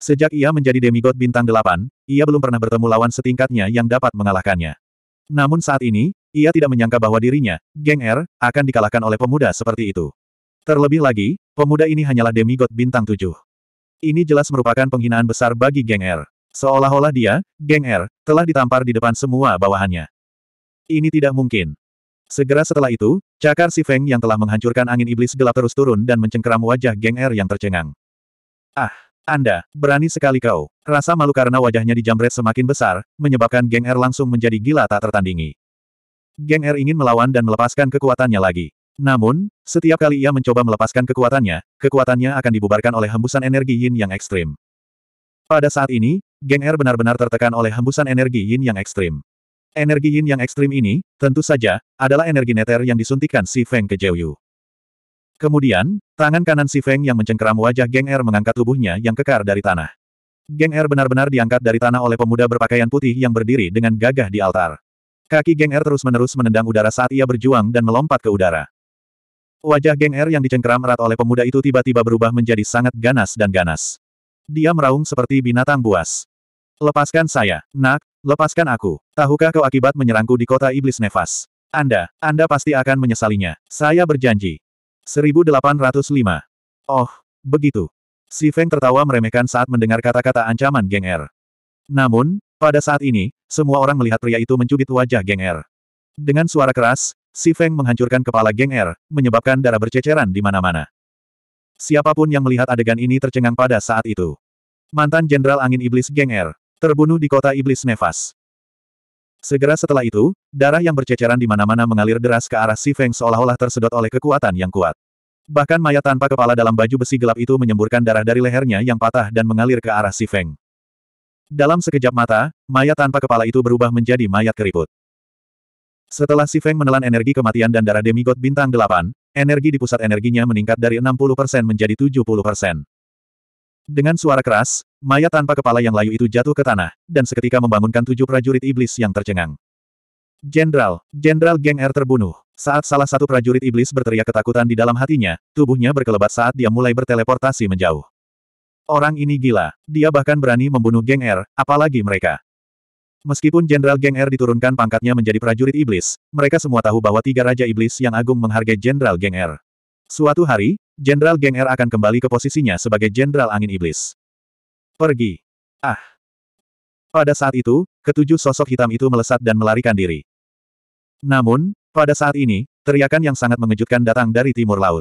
Sejak ia menjadi demigod bintang 8, ia belum pernah bertemu lawan setingkatnya yang dapat mengalahkannya. Namun saat ini, ia tidak menyangka bahwa dirinya, Geng R, er, akan dikalahkan oleh pemuda seperti itu. Terlebih lagi, pemuda ini hanyalah demigod bintang tujuh. Ini jelas merupakan penghinaan besar bagi geng R. Er. Seolah-olah dia, geng R, er, telah ditampar di depan semua bawahannya. Ini tidak mungkin. Segera setelah itu, cakar si Feng yang telah menghancurkan angin iblis gelap terus turun dan mencengkeram wajah geng R er yang tercengang. Ah, Anda, berani sekali kau. Rasa malu karena wajahnya dijamret semakin besar, menyebabkan geng R langsung menjadi gila tak tertandingi. Geng R ingin melawan dan melepaskan kekuatannya lagi. Namun, setiap kali ia mencoba melepaskan kekuatannya, kekuatannya akan dibubarkan oleh hembusan energi yin yang ekstrim. Pada saat ini, geng Er benar-benar tertekan oleh hembusan energi yin yang ekstrim. Energi yin yang ekstrim ini, tentu saja, adalah energi neter yang disuntikan Si Feng ke Jiu Kemudian, tangan kanan Si Feng yang mencengkeram wajah geng Er mengangkat tubuhnya yang kekar dari tanah. Geng Er benar-benar diangkat dari tanah oleh pemuda berpakaian putih yang berdiri dengan gagah di altar. Kaki geng Er terus-menerus menendang udara saat ia berjuang dan melompat ke udara. Wajah geng R er yang dicengkeram erat oleh pemuda itu tiba-tiba berubah menjadi sangat ganas dan ganas. Dia meraung seperti binatang buas. Lepaskan saya, nak, lepaskan aku. Tahukah kau akibat menyerangku di kota iblis nefas? Anda, Anda pasti akan menyesalinya. Saya berjanji. 1805. Oh, begitu. Si Feng tertawa meremehkan saat mendengar kata-kata ancaman geng R. Er. Namun, pada saat ini, semua orang melihat pria itu mencubit wajah geng R. Er. Dengan suara keras, Si Feng menghancurkan kepala geng R, er, menyebabkan darah berceceran di mana-mana. Siapapun yang melihat adegan ini tercengang pada saat itu. Mantan Jenderal Angin Iblis geng R, er, terbunuh di kota Iblis Nevas. Segera setelah itu, darah yang berceceran di mana-mana mengalir deras ke arah Si Feng seolah-olah tersedot oleh kekuatan yang kuat. Bahkan mayat tanpa kepala dalam baju besi gelap itu menyemburkan darah dari lehernya yang patah dan mengalir ke arah Si Feng. Dalam sekejap mata, mayat tanpa kepala itu berubah menjadi mayat keriput. Setelah Si Feng menelan energi kematian dan darah demigod bintang 8, energi di pusat energinya meningkat dari 60% menjadi 70%. Dengan suara keras, mayat tanpa kepala yang layu itu jatuh ke tanah, dan seketika membangunkan tujuh prajurit iblis yang tercengang. Jenderal, Jenderal Geng R er terbunuh. Saat salah satu prajurit iblis berteriak ketakutan di dalam hatinya, tubuhnya berkelebat saat dia mulai berteleportasi menjauh. Orang ini gila, dia bahkan berani membunuh Geng R, er, apalagi mereka. Meskipun Jenderal Geng R er diturunkan pangkatnya menjadi prajurit iblis, mereka semua tahu bahwa tiga Raja Iblis yang agung menghargai Jenderal Geng R. Er. Suatu hari, Jenderal Geng R er akan kembali ke posisinya sebagai Jenderal Angin Iblis. Pergi. Ah. Pada saat itu, ketujuh sosok hitam itu melesat dan melarikan diri. Namun, pada saat ini, teriakan yang sangat mengejutkan datang dari timur laut.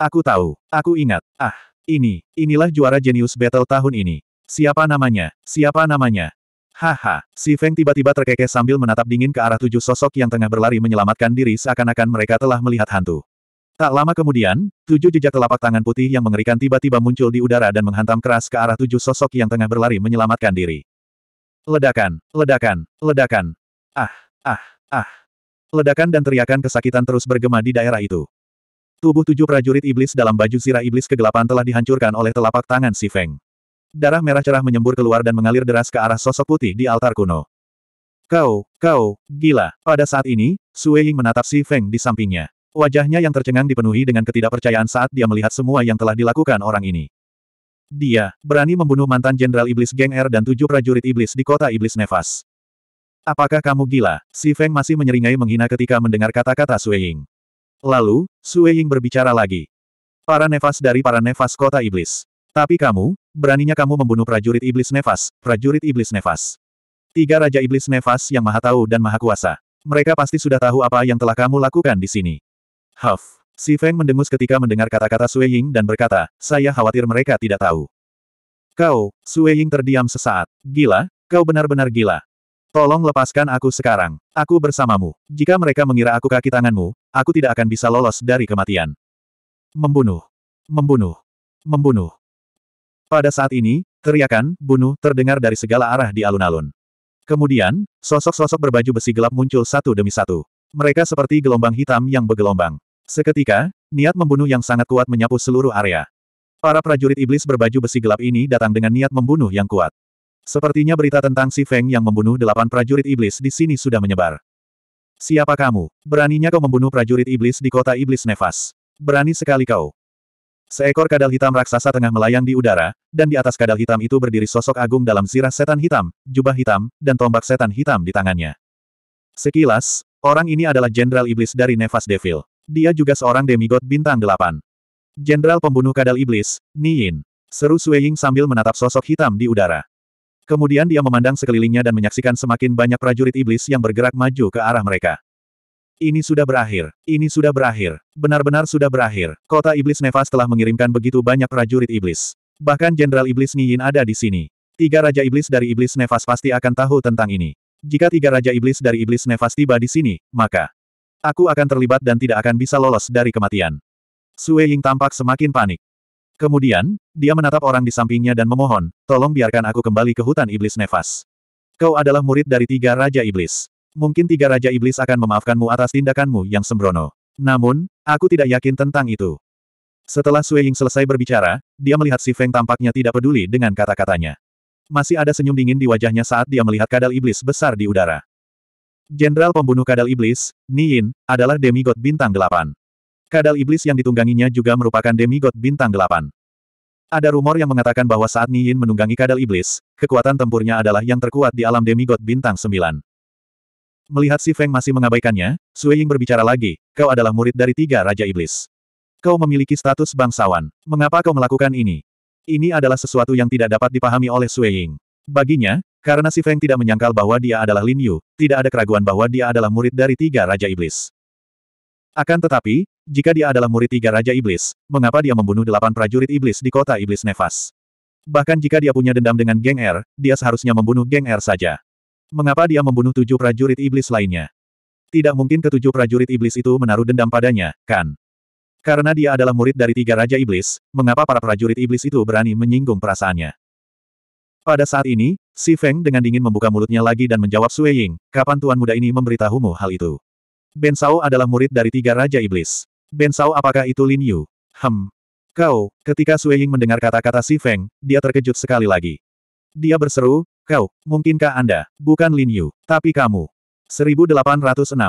Aku tahu, aku ingat. Ah, ini, inilah juara jenius Battle tahun ini. Siapa namanya? Siapa namanya? Haha, si Feng tiba-tiba terkekeh sambil menatap dingin ke arah tujuh sosok yang tengah berlari menyelamatkan diri seakan-akan mereka telah melihat hantu. Tak lama kemudian, tujuh jejak telapak tangan putih yang mengerikan tiba-tiba muncul di udara dan menghantam keras ke arah tujuh sosok yang tengah berlari menyelamatkan diri. Ledakan, ledakan, ledakan. Ah, ah, ah. Ledakan dan teriakan kesakitan terus bergema di daerah itu. Tubuh tujuh prajurit iblis dalam baju zirah iblis kegelapan telah dihancurkan oleh telapak tangan si Feng. Darah merah cerah menyembur keluar dan mengalir deras ke arah sosok putih di altar kuno. Kau, kau, gila. Pada saat ini, Sue Ying menatap Si Feng di sampingnya. Wajahnya yang tercengang dipenuhi dengan ketidakpercayaan saat dia melihat semua yang telah dilakukan orang ini. Dia, berani membunuh mantan Jenderal Iblis Geng R er dan tujuh prajurit Iblis di kota Iblis Nevas. Apakah kamu gila? Si Feng masih menyeringai menghina ketika mendengar kata-kata Sue Ying. Lalu, Sue Ying berbicara lagi. Para nefas dari para nefas kota Iblis. Tapi kamu, beraninya kamu membunuh prajurit iblis nefas, prajurit iblis nefas. Tiga raja iblis nefas yang maha tahu dan maha kuasa. Mereka pasti sudah tahu apa yang telah kamu lakukan di sini. Huff. Si Feng mendengus ketika mendengar kata-kata Sui Ying dan berkata, saya khawatir mereka tidak tahu. Kau, Sui Ying terdiam sesaat. Gila, kau benar-benar gila. Tolong lepaskan aku sekarang. Aku bersamamu. Jika mereka mengira aku kaki tanganmu, aku tidak akan bisa lolos dari kematian. Membunuh. Membunuh. Membunuh. Pada saat ini, teriakan, bunuh, terdengar dari segala arah di alun-alun. Kemudian, sosok-sosok berbaju besi gelap muncul satu demi satu. Mereka seperti gelombang hitam yang bergelombang. Seketika, niat membunuh yang sangat kuat menyapu seluruh area. Para prajurit iblis berbaju besi gelap ini datang dengan niat membunuh yang kuat. Sepertinya berita tentang si Feng yang membunuh delapan prajurit iblis di sini sudah menyebar. Siapa kamu? Beraninya kau membunuh prajurit iblis di kota iblis nefas. Berani sekali kau. Seekor kadal hitam raksasa tengah melayang di udara, dan di atas kadal hitam itu berdiri sosok agung dalam zirah setan hitam, jubah hitam, dan tombak setan hitam di tangannya. Sekilas, orang ini adalah Jenderal Iblis dari Nefas Devil. Dia juga seorang demigod bintang delapan. Jenderal pembunuh kadal iblis, Niyin. Seru Ying sambil menatap sosok hitam di udara. Kemudian dia memandang sekelilingnya dan menyaksikan semakin banyak prajurit iblis yang bergerak maju ke arah mereka. Ini sudah berakhir. Ini sudah berakhir. Benar-benar sudah berakhir. Kota Iblis Nefas telah mengirimkan begitu banyak prajurit Iblis. Bahkan Jenderal Iblis Niyin ada di sini. Tiga Raja Iblis dari Iblis Nefas pasti akan tahu tentang ini. Jika tiga Raja Iblis dari Iblis Nefas tiba di sini, maka aku akan terlibat dan tidak akan bisa lolos dari kematian. Sue Ying tampak semakin panik. Kemudian, dia menatap orang di sampingnya dan memohon, tolong biarkan aku kembali ke hutan Iblis Nefas. Kau adalah murid dari tiga Raja Iblis mungkin tiga Raja Iblis akan memaafkanmu atas tindakanmu yang sembrono. Namun, aku tidak yakin tentang itu. Setelah Sui Ying selesai berbicara, dia melihat Si Feng tampaknya tidak peduli dengan kata-katanya. Masih ada senyum dingin di wajahnya saat dia melihat kadal iblis besar di udara. Jenderal pembunuh kadal iblis, Niyin, adalah demigod bintang delapan. Kadal iblis yang ditungganginya juga merupakan demigod bintang delapan. Ada rumor yang mengatakan bahwa saat Niyin menunggangi kadal iblis, kekuatan tempurnya adalah yang terkuat di alam demigod bintang sembilan. Melihat si Feng masih mengabaikannya, Sui Ying berbicara lagi, kau adalah murid dari tiga Raja Iblis. Kau memiliki status bangsawan. Mengapa kau melakukan ini? Ini adalah sesuatu yang tidak dapat dipahami oleh Sui Ying. Baginya, karena si Feng tidak menyangkal bahwa dia adalah Lin Yu, tidak ada keraguan bahwa dia adalah murid dari tiga Raja Iblis. Akan tetapi, jika dia adalah murid tiga Raja Iblis, mengapa dia membunuh delapan prajurit Iblis di kota Iblis Nevas? Bahkan jika dia punya dendam dengan geng Er, dia seharusnya membunuh geng Er saja. Mengapa dia membunuh tujuh prajurit iblis lainnya? Tidak mungkin ketujuh prajurit iblis itu menaruh dendam padanya, kan? Karena dia adalah murid dari tiga raja iblis, mengapa para prajurit iblis itu berani menyinggung perasaannya? Pada saat ini, Si Feng dengan dingin membuka mulutnya lagi dan menjawab Sui Ying, kapan tuan muda ini memberitahumu hal itu? Ben Sao adalah murid dari tiga raja iblis. Ben Sao apakah itu Lin Yu? Hem. Kau, ketika Sui Ying mendengar kata-kata Si Feng, dia terkejut sekali lagi. Dia berseru, Kau, mungkinkah Anda, bukan Lin Yu, tapi kamu. 1806.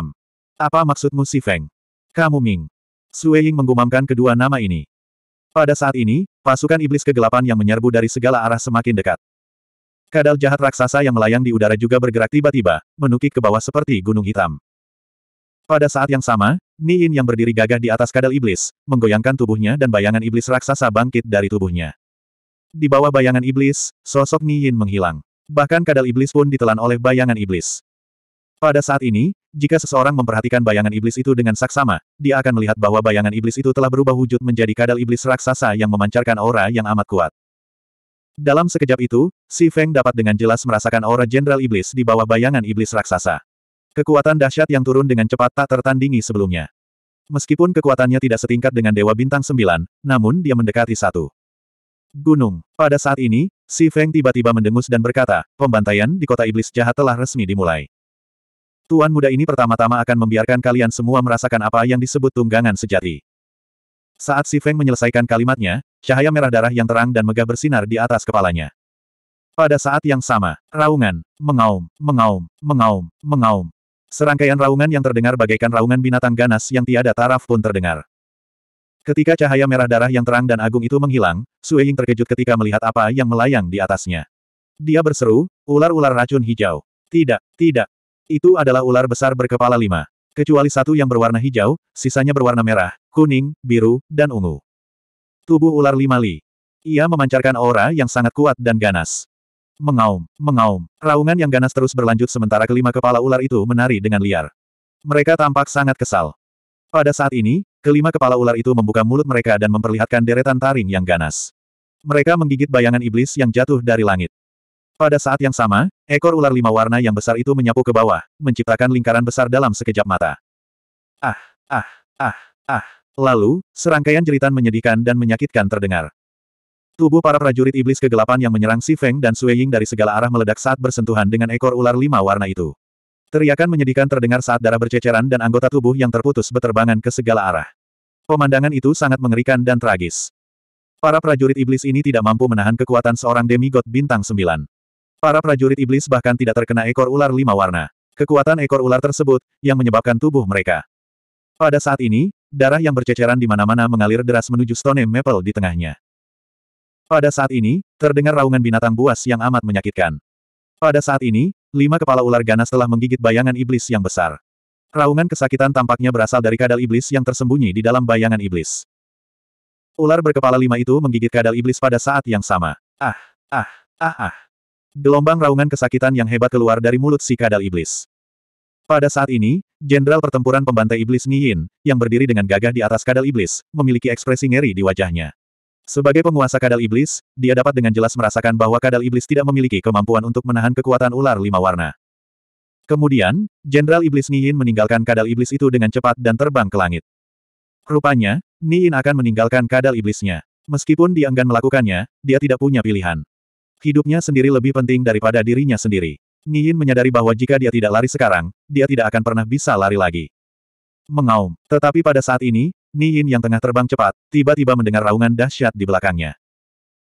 Apa maksudmu si Feng? Kamu Ming. Sue Ying menggumamkan kedua nama ini. Pada saat ini, pasukan iblis kegelapan yang menyerbu dari segala arah semakin dekat. Kadal jahat raksasa yang melayang di udara juga bergerak tiba-tiba, menukik ke bawah seperti gunung hitam. Pada saat yang sama, Niin yang berdiri gagah di atas kadal iblis, menggoyangkan tubuhnya dan bayangan iblis raksasa bangkit dari tubuhnya. Di bawah bayangan iblis, sosok Niin menghilang. Bahkan kadal iblis pun ditelan oleh bayangan iblis. Pada saat ini, jika seseorang memperhatikan bayangan iblis itu dengan saksama, dia akan melihat bahwa bayangan iblis itu telah berubah wujud menjadi kadal iblis raksasa yang memancarkan aura yang amat kuat. Dalam sekejap itu, Si Feng dapat dengan jelas merasakan aura jenderal iblis di bawah bayangan iblis raksasa. Kekuatan dahsyat yang turun dengan cepat tak tertandingi sebelumnya. Meskipun kekuatannya tidak setingkat dengan Dewa Bintang sembilan, namun dia mendekati satu. Gunung. Pada saat ini, Si Feng tiba-tiba mendengus dan berkata, pembantaian di kota iblis jahat telah resmi dimulai. Tuan muda ini pertama-tama akan membiarkan kalian semua merasakan apa yang disebut tunggangan sejati. Saat Si Feng menyelesaikan kalimatnya, cahaya merah darah yang terang dan megah bersinar di atas kepalanya. Pada saat yang sama, raungan, mengaum, mengaum, mengaum, mengaum. Serangkaian raungan yang terdengar bagaikan raungan binatang ganas yang tiada taraf pun terdengar. Ketika cahaya merah darah yang terang dan agung itu menghilang, Sue Ying terkejut ketika melihat apa yang melayang di atasnya. Dia berseru, ular-ular racun hijau. Tidak, tidak. Itu adalah ular besar berkepala lima. Kecuali satu yang berwarna hijau, sisanya berwarna merah, kuning, biru, dan ungu. Tubuh ular lima li. Ia memancarkan aura yang sangat kuat dan ganas. Mengaum, mengaum. Raungan yang ganas terus berlanjut sementara kelima kepala ular itu menari dengan liar. Mereka tampak sangat kesal. Pada saat ini, Kelima kepala ular itu membuka mulut mereka dan memperlihatkan deretan taring yang ganas. Mereka menggigit bayangan iblis yang jatuh dari langit. Pada saat yang sama, ekor ular lima warna yang besar itu menyapu ke bawah, menciptakan lingkaran besar dalam sekejap mata. Ah, ah, ah, ah. Lalu, serangkaian jeritan menyedihkan dan menyakitkan terdengar. Tubuh para prajurit iblis kegelapan yang menyerang Si Feng dan Sui Ying dari segala arah meledak saat bersentuhan dengan ekor ular lima warna itu. Teriakan menyedihkan terdengar saat darah berceceran dan anggota tubuh yang terputus beterbangan ke segala arah. Pemandangan itu sangat mengerikan dan tragis. Para prajurit iblis ini tidak mampu menahan kekuatan seorang demigod bintang sembilan. Para prajurit iblis bahkan tidak terkena ekor ular lima warna. Kekuatan ekor ular tersebut, yang menyebabkan tubuh mereka. Pada saat ini, darah yang berceceran di mana-mana mengalir deras menuju Stone Maple di tengahnya. Pada saat ini, terdengar raungan binatang buas yang amat menyakitkan. Pada saat ini, Lima kepala ular ganas telah menggigit bayangan iblis yang besar. Raungan kesakitan tampaknya berasal dari kadal iblis yang tersembunyi di dalam bayangan iblis. Ular berkepala lima itu menggigit kadal iblis pada saat yang sama. Ah, ah, ah, ah. Gelombang raungan kesakitan yang hebat keluar dari mulut si kadal iblis. Pada saat ini, Jenderal Pertempuran Pembantai Iblis Niyin, yang berdiri dengan gagah di atas kadal iblis, memiliki ekspresi ngeri di wajahnya. Sebagai penguasa kadal iblis, dia dapat dengan jelas merasakan bahwa kadal iblis tidak memiliki kemampuan untuk menahan kekuatan ular lima warna. Kemudian, Jenderal Iblis Nihin meninggalkan kadal iblis itu dengan cepat dan terbang ke langit. Rupanya, Nihin akan meninggalkan kadal iblisnya. Meskipun dia enggan melakukannya, dia tidak punya pilihan. Hidupnya sendiri lebih penting daripada dirinya sendiri. Nihin menyadari bahwa jika dia tidak lari sekarang, dia tidak akan pernah bisa lari lagi. Mengaum. Tetapi pada saat ini, Niin yang tengah terbang cepat, tiba-tiba mendengar raungan dahsyat di belakangnya.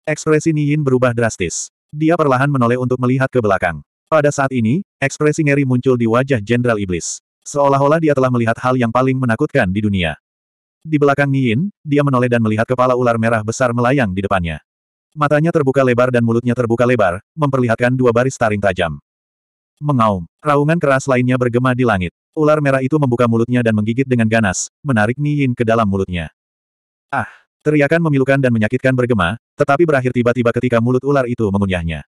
Ekspresi Niin berubah drastis. Dia perlahan menoleh untuk melihat ke belakang. Pada saat ini, ekspresi ngeri muncul di wajah Jenderal Iblis. Seolah-olah dia telah melihat hal yang paling menakutkan di dunia. Di belakang Niin, dia menoleh dan melihat kepala ular merah besar melayang di depannya. Matanya terbuka lebar dan mulutnya terbuka lebar, memperlihatkan dua baris taring tajam. Mengaum, raungan keras lainnya bergema di langit. Ular merah itu membuka mulutnya dan menggigit dengan ganas, menarik Niyin ke dalam mulutnya. Ah! Teriakan memilukan dan menyakitkan bergema, tetapi berakhir tiba-tiba ketika mulut ular itu mengunyahnya.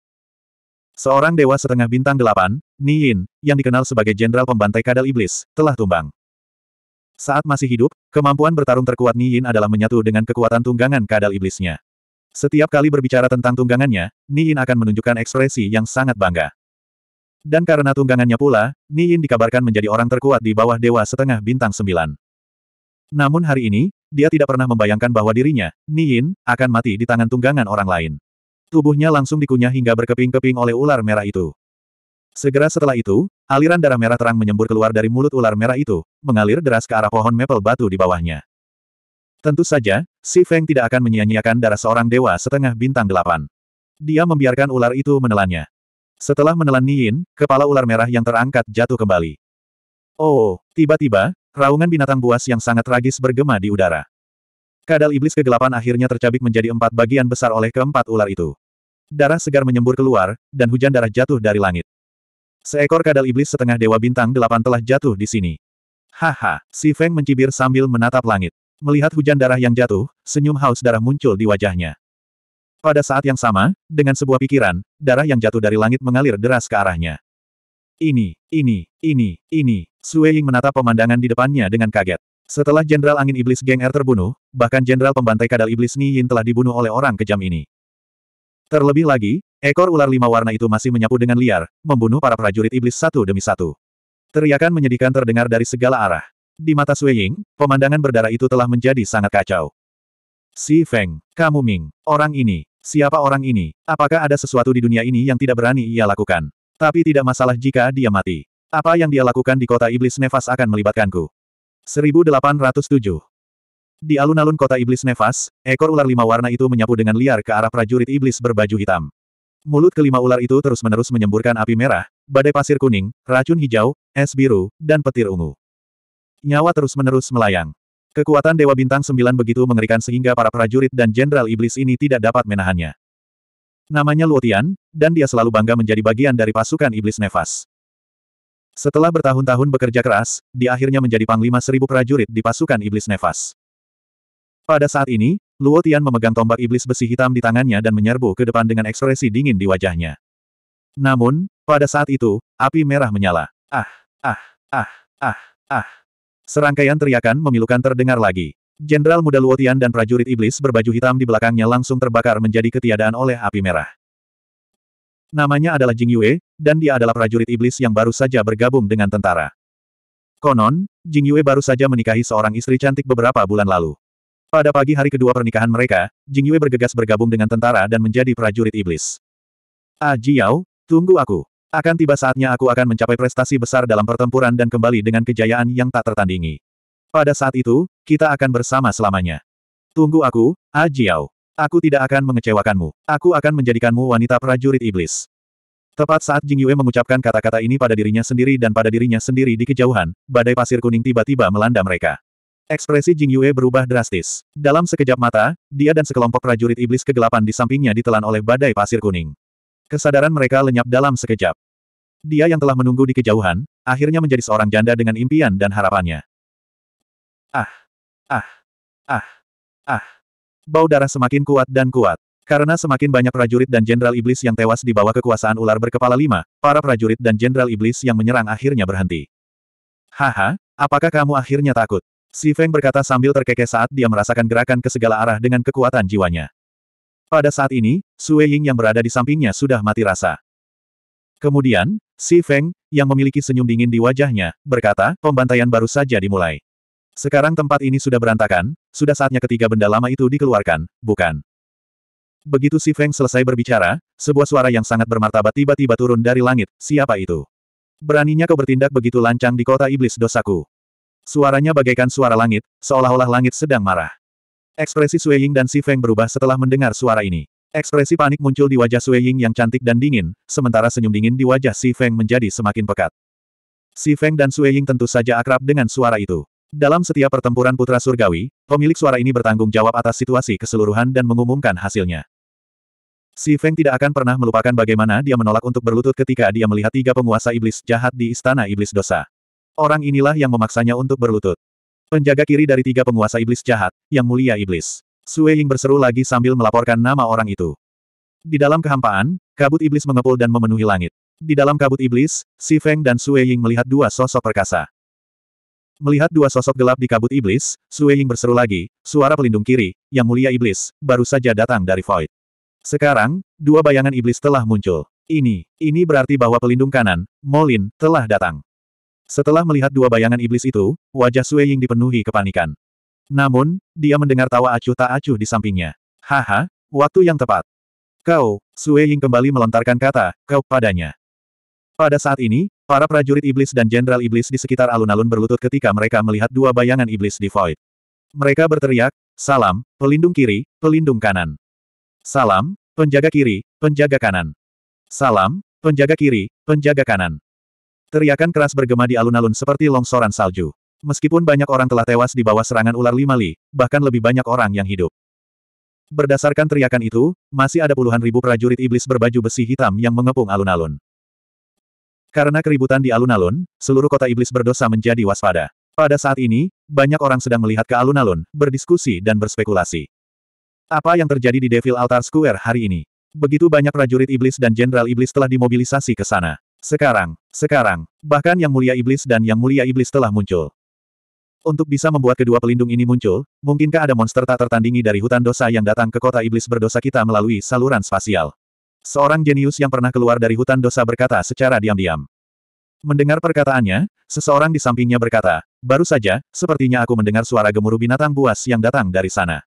Seorang dewa setengah bintang delapan, Niyin, yang dikenal sebagai jenderal pembantai kadal iblis, telah tumbang. Saat masih hidup, kemampuan bertarung terkuat Niyin adalah menyatu dengan kekuatan tunggangan kadal iblisnya. Setiap kali berbicara tentang tunggangannya, Niin akan menunjukkan ekspresi yang sangat bangga. Dan karena tunggangannya pula, Niin dikabarkan menjadi orang terkuat di bawah Dewa Setengah Bintang Sembilan. Namun hari ini, dia tidak pernah membayangkan bahwa dirinya, Niin, akan mati di tangan tunggangan orang lain. Tubuhnya langsung dikunyah hingga berkeping-keping oleh ular merah itu. Segera setelah itu, aliran darah merah terang menyembur keluar dari mulut ular merah itu, mengalir deras ke arah pohon maple batu di bawahnya. Tentu saja, Si Feng tidak akan menyia-nyiakan darah seorang dewa setengah bintang delapan. Dia membiarkan ular itu menelannya. Setelah menelan Niyin, kepala ular merah yang terangkat jatuh kembali. Oh, tiba-tiba, raungan binatang buas yang sangat tragis bergema di udara. Kadal iblis kegelapan akhirnya tercabik menjadi empat bagian besar oleh keempat ular itu. Darah segar menyembur keluar, dan hujan darah jatuh dari langit. Seekor kadal iblis setengah dewa bintang delapan telah jatuh di sini. Haha, si Feng mencibir sambil menatap langit. Melihat hujan darah yang jatuh, senyum haus darah muncul di wajahnya. Pada saat yang sama, dengan sebuah pikiran, darah yang jatuh dari langit mengalir deras ke arahnya. Ini, ini, ini, ini. Sue Ying menatap pemandangan di depannya dengan kaget. Setelah Jenderal Angin Iblis Geng Er terbunuh, bahkan Jenderal Pembantai Kadal Iblis Ni Yin telah dibunuh oleh orang kejam ini. Terlebih lagi, ekor ular lima warna itu masih menyapu dengan liar, membunuh para prajurit iblis satu demi satu. Teriakan menyedihkan terdengar dari segala arah. Di mata Sue Ying, pemandangan berdarah itu telah menjadi sangat kacau. Si Feng, kamu Ming, orang ini, Siapa orang ini? Apakah ada sesuatu di dunia ini yang tidak berani ia lakukan? Tapi tidak masalah jika dia mati. Apa yang dia lakukan di kota iblis nefas akan melibatkanku. 1807 Di alun-alun kota iblis nefas, ekor ular lima warna itu menyapu dengan liar ke arah prajurit iblis berbaju hitam. Mulut kelima ular itu terus-menerus menyemburkan api merah, badai pasir kuning, racun hijau, es biru, dan petir ungu. Nyawa terus-menerus melayang. Kekuatan Dewa Bintang Sembilan begitu mengerikan sehingga para prajurit dan Jenderal Iblis ini tidak dapat menahannya. Namanya Luotian, dan dia selalu bangga menjadi bagian dari pasukan Iblis Nefas. Setelah bertahun-tahun bekerja keras, dia akhirnya menjadi Panglima Seribu Prajurit di pasukan Iblis Nefas. Pada saat ini, Luotian memegang tombak iblis besi hitam di tangannya dan menyerbu ke depan dengan ekspresi dingin di wajahnya. Namun, pada saat itu, api merah menyala. Ah, ah, ah, ah, ah. ah. Serangkaian teriakan memilukan terdengar lagi. Jenderal muda Luotian dan prajurit iblis berbaju hitam di belakangnya langsung terbakar menjadi ketiadaan oleh api merah. Namanya adalah Jing Yue, dan dia adalah prajurit iblis yang baru saja bergabung dengan tentara. Konon, Jing Yue baru saja menikahi seorang istri cantik beberapa bulan lalu. Pada pagi hari kedua pernikahan mereka, Jing Yue bergegas bergabung dengan tentara dan menjadi prajurit iblis. Ah Jiao, tunggu aku. Akan tiba saatnya aku akan mencapai prestasi besar dalam pertempuran dan kembali dengan kejayaan yang tak tertandingi. Pada saat itu, kita akan bersama selamanya. Tunggu aku, Ajiao. Ah aku tidak akan mengecewakanmu. Aku akan menjadikanmu wanita prajurit iblis. Tepat saat Jing Yue mengucapkan kata-kata ini pada dirinya sendiri dan pada dirinya sendiri di kejauhan, badai pasir kuning tiba-tiba melanda mereka. Ekspresi Jing Yue berubah drastis. Dalam sekejap mata, dia dan sekelompok prajurit iblis kegelapan di sampingnya ditelan oleh badai pasir kuning. Kesadaran mereka lenyap dalam sekejap. Dia yang telah menunggu di kejauhan, akhirnya menjadi seorang janda dengan impian dan harapannya. Ah! Ah! Ah! Ah! Bau darah semakin kuat dan kuat. Karena semakin banyak prajurit dan jenderal iblis yang tewas di bawah kekuasaan ular berkepala lima, para prajurit dan jenderal iblis yang menyerang akhirnya berhenti. Haha, apakah kamu akhirnya takut? Si Feng berkata sambil terkekeh saat dia merasakan gerakan ke segala arah dengan kekuatan jiwanya. Pada saat ini, Sue Ying yang berada di sampingnya sudah mati rasa. Kemudian, Si Feng, yang memiliki senyum dingin di wajahnya, berkata, pembantaian baru saja dimulai. Sekarang tempat ini sudah berantakan, sudah saatnya ketiga benda lama itu dikeluarkan, bukan? Begitu Si Feng selesai berbicara, sebuah suara yang sangat bermartabat tiba-tiba turun dari langit, siapa itu? Beraninya kau bertindak begitu lancang di kota iblis dosaku. Suaranya bagaikan suara langit, seolah-olah langit sedang marah. Ekspresi Sui Ying dan Si Feng berubah setelah mendengar suara ini. Ekspresi panik muncul di wajah Sui Ying yang cantik dan dingin, sementara senyum dingin di wajah Si Feng menjadi semakin pekat. Si Feng dan Sui Ying tentu saja akrab dengan suara itu. Dalam setiap pertempuran Putra Surgawi, pemilik suara ini bertanggung jawab atas situasi keseluruhan dan mengumumkan hasilnya. Si Feng tidak akan pernah melupakan bagaimana dia menolak untuk berlutut ketika dia melihat tiga penguasa iblis jahat di Istana Iblis Dosa. Orang inilah yang memaksanya untuk berlutut. Penjaga kiri dari tiga penguasa iblis jahat, yang mulia iblis. Sue Ying berseru lagi sambil melaporkan nama orang itu. Di dalam kehampaan, kabut iblis mengepul dan memenuhi langit. Di dalam kabut iblis, Si Feng dan Sue Ying melihat dua sosok perkasa. Melihat dua sosok gelap di kabut iblis, Sue Ying berseru lagi, suara pelindung kiri, yang mulia iblis, baru saja datang dari void. Sekarang, dua bayangan iblis telah muncul. Ini, ini berarti bahwa pelindung kanan, Molin, telah datang. Setelah melihat dua bayangan iblis itu, wajah Sue Ying dipenuhi kepanikan. Namun, dia mendengar tawa acuh tak acuh di sampingnya. Haha, waktu yang tepat. Kau, Sue Ying kembali melontarkan kata, kau, padanya. Pada saat ini, para prajurit iblis dan jenderal iblis di sekitar alun-alun berlutut ketika mereka melihat dua bayangan iblis di void. Mereka berteriak, salam, pelindung kiri, pelindung kanan. Salam, penjaga kiri, penjaga kanan. Salam, penjaga kiri, penjaga kanan. Teriakan keras bergema di alun-alun seperti longsoran salju. Meskipun banyak orang telah tewas di bawah serangan ular lima li, bahkan lebih banyak orang yang hidup. Berdasarkan teriakan itu, masih ada puluhan ribu prajurit iblis berbaju besi hitam yang mengepung alun-alun. Karena keributan di alun-alun, seluruh kota iblis berdosa menjadi waspada. Pada saat ini, banyak orang sedang melihat ke alun-alun, berdiskusi dan berspekulasi. Apa yang terjadi di Devil Altar Square hari ini? Begitu banyak prajurit iblis dan jenderal iblis telah dimobilisasi ke sana. Sekarang, sekarang, bahkan Yang Mulia Iblis dan Yang Mulia Iblis telah muncul. Untuk bisa membuat kedua pelindung ini muncul, mungkinkah ada monster tak tertandingi dari hutan dosa yang datang ke kota iblis berdosa kita melalui saluran spasial? Seorang jenius yang pernah keluar dari hutan dosa berkata secara diam-diam. Mendengar perkataannya, seseorang di sampingnya berkata, baru saja, sepertinya aku mendengar suara gemuruh binatang buas yang datang dari sana.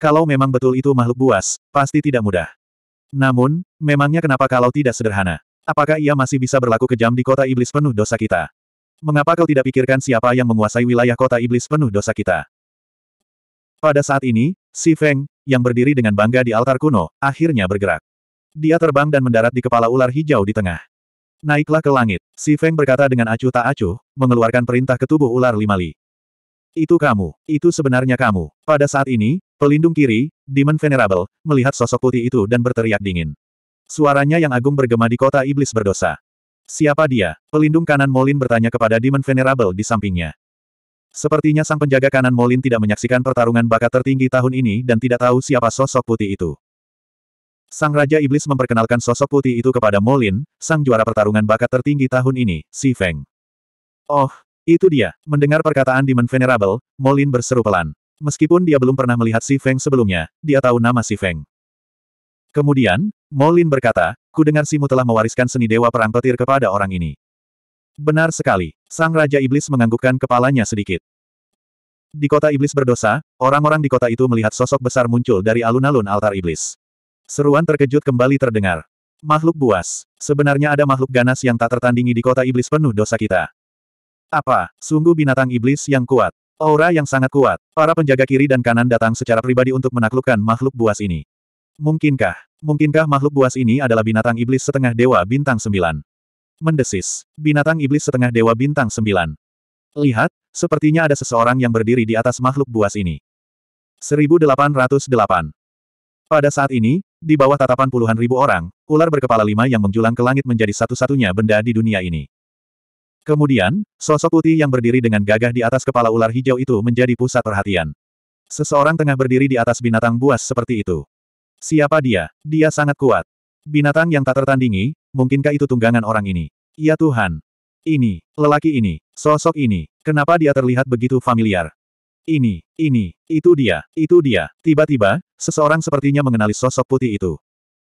Kalau memang betul itu makhluk buas, pasti tidak mudah. Namun, memangnya kenapa kalau tidak sederhana? Apakah ia masih bisa berlaku kejam di kota iblis penuh dosa kita? Mengapa kau tidak pikirkan siapa yang menguasai wilayah kota iblis penuh dosa kita? Pada saat ini, Si Feng, yang berdiri dengan bangga di altar kuno, akhirnya bergerak. Dia terbang dan mendarat di kepala ular hijau di tengah. Naiklah ke langit, Si Feng berkata dengan acuh tak acuh, mengeluarkan perintah ke tubuh ular lima li. Itu kamu, itu sebenarnya kamu. Pada saat ini, pelindung kiri, Demon Venerable, melihat sosok putih itu dan berteriak dingin. Suaranya yang agung bergema di kota iblis berdosa. Siapa dia? Pelindung kanan Molin bertanya kepada Demon Venerable di sampingnya. Sepertinya sang penjaga kanan Molin tidak menyaksikan pertarungan bakat tertinggi tahun ini dan tidak tahu siapa sosok putih itu. Sang Raja Iblis memperkenalkan sosok putih itu kepada Molin, sang juara pertarungan bakat tertinggi tahun ini, Si Feng. Oh, itu dia. Mendengar perkataan Demon Venerable, Molin berseru pelan. Meskipun dia belum pernah melihat Si Feng sebelumnya, dia tahu nama Si Feng. Kemudian, Molin berkata, ku dengar Simu telah mewariskan seni Dewa Perang Petir kepada orang ini. Benar sekali, Sang Raja Iblis menganggukkan kepalanya sedikit. Di kota iblis berdosa, orang-orang di kota itu melihat sosok besar muncul dari alun-alun altar iblis. Seruan terkejut kembali terdengar. Makhluk buas. Sebenarnya ada makhluk ganas yang tak tertandingi di kota iblis penuh dosa kita. Apa, sungguh binatang iblis yang kuat. Aura yang sangat kuat. Para penjaga kiri dan kanan datang secara pribadi untuk menaklukkan makhluk buas ini. Mungkinkah, mungkinkah makhluk buas ini adalah binatang iblis setengah dewa bintang sembilan? Mendesis, binatang iblis setengah dewa bintang sembilan. Lihat, sepertinya ada seseorang yang berdiri di atas makhluk buas ini. 1808 Pada saat ini, di bawah tatapan puluhan ribu orang, ular berkepala lima yang menjulang ke langit menjadi satu-satunya benda di dunia ini. Kemudian, sosok putih yang berdiri dengan gagah di atas kepala ular hijau itu menjadi pusat perhatian. Seseorang tengah berdiri di atas binatang buas seperti itu. Siapa dia? Dia sangat kuat. Binatang yang tak tertandingi, mungkinkah itu tunggangan orang ini? Ya Tuhan. Ini, lelaki ini, sosok ini, kenapa dia terlihat begitu familiar? Ini, ini, itu dia, itu dia. Tiba-tiba, seseorang sepertinya mengenali sosok putih itu.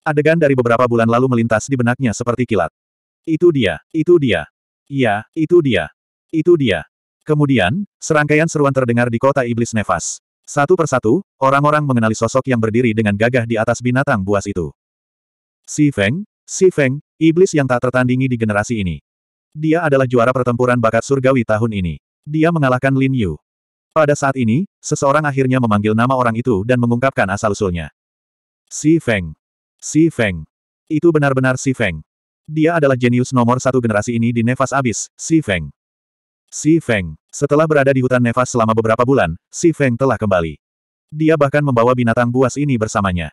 Adegan dari beberapa bulan lalu melintas di benaknya seperti kilat. Itu dia, itu dia. Ya, itu dia. Itu dia. Kemudian, serangkaian seruan terdengar di kota iblis nefas. Satu persatu, orang-orang mengenali sosok yang berdiri dengan gagah di atas binatang buas itu. Si Feng, Si Feng, iblis yang tak tertandingi di generasi ini. Dia adalah juara pertempuran bakat surgawi tahun ini. Dia mengalahkan Lin Yu. Pada saat ini, seseorang akhirnya memanggil nama orang itu dan mengungkapkan asal-usulnya. Si Feng. Si Feng. Itu benar-benar Si Feng. Dia adalah jenius nomor satu generasi ini di Nefas Abis, Si Feng. Si Feng. Setelah berada di hutan Nevas selama beberapa bulan, Si Feng telah kembali. Dia bahkan membawa binatang buas ini bersamanya.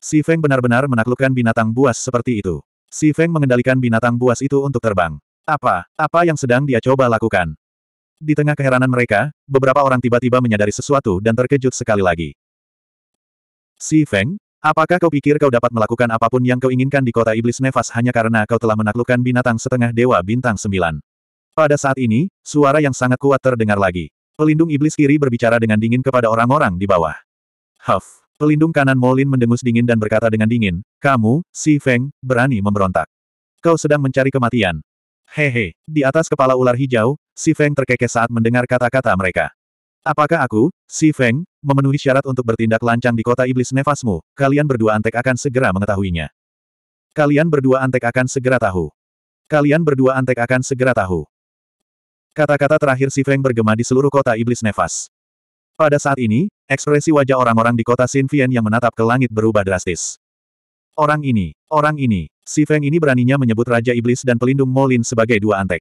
Si Feng benar-benar menaklukkan binatang buas seperti itu. Si Feng mengendalikan binatang buas itu untuk terbang. Apa, apa yang sedang dia coba lakukan? Di tengah keheranan mereka, beberapa orang tiba-tiba menyadari sesuatu dan terkejut sekali lagi. Si Feng, apakah kau pikir kau dapat melakukan apapun yang kau inginkan di kota iblis Nevas hanya karena kau telah menaklukkan binatang setengah dewa bintang sembilan? Pada saat ini, suara yang sangat kuat terdengar lagi. Pelindung iblis kiri berbicara dengan dingin kepada orang-orang di bawah. Huff. Pelindung kanan Molin mendengus dingin dan berkata dengan dingin, kamu, si Feng, berani memberontak. Kau sedang mencari kematian. Hehe, di atas kepala ular hijau, si Feng terkekeh saat mendengar kata-kata mereka. Apakah aku, si Feng, memenuhi syarat untuk bertindak lancang di kota iblis nefasmu, kalian berdua antek akan segera mengetahuinya. Kalian berdua antek akan segera tahu. Kalian berdua antek akan segera tahu. Kata-kata terakhir si Feng bergema di seluruh kota iblis nefas. Pada saat ini, ekspresi wajah orang-orang di kota Sinfian yang menatap ke langit berubah drastis. Orang ini, orang ini, si Feng ini beraninya menyebut Raja Iblis dan Pelindung Molin sebagai dua antek.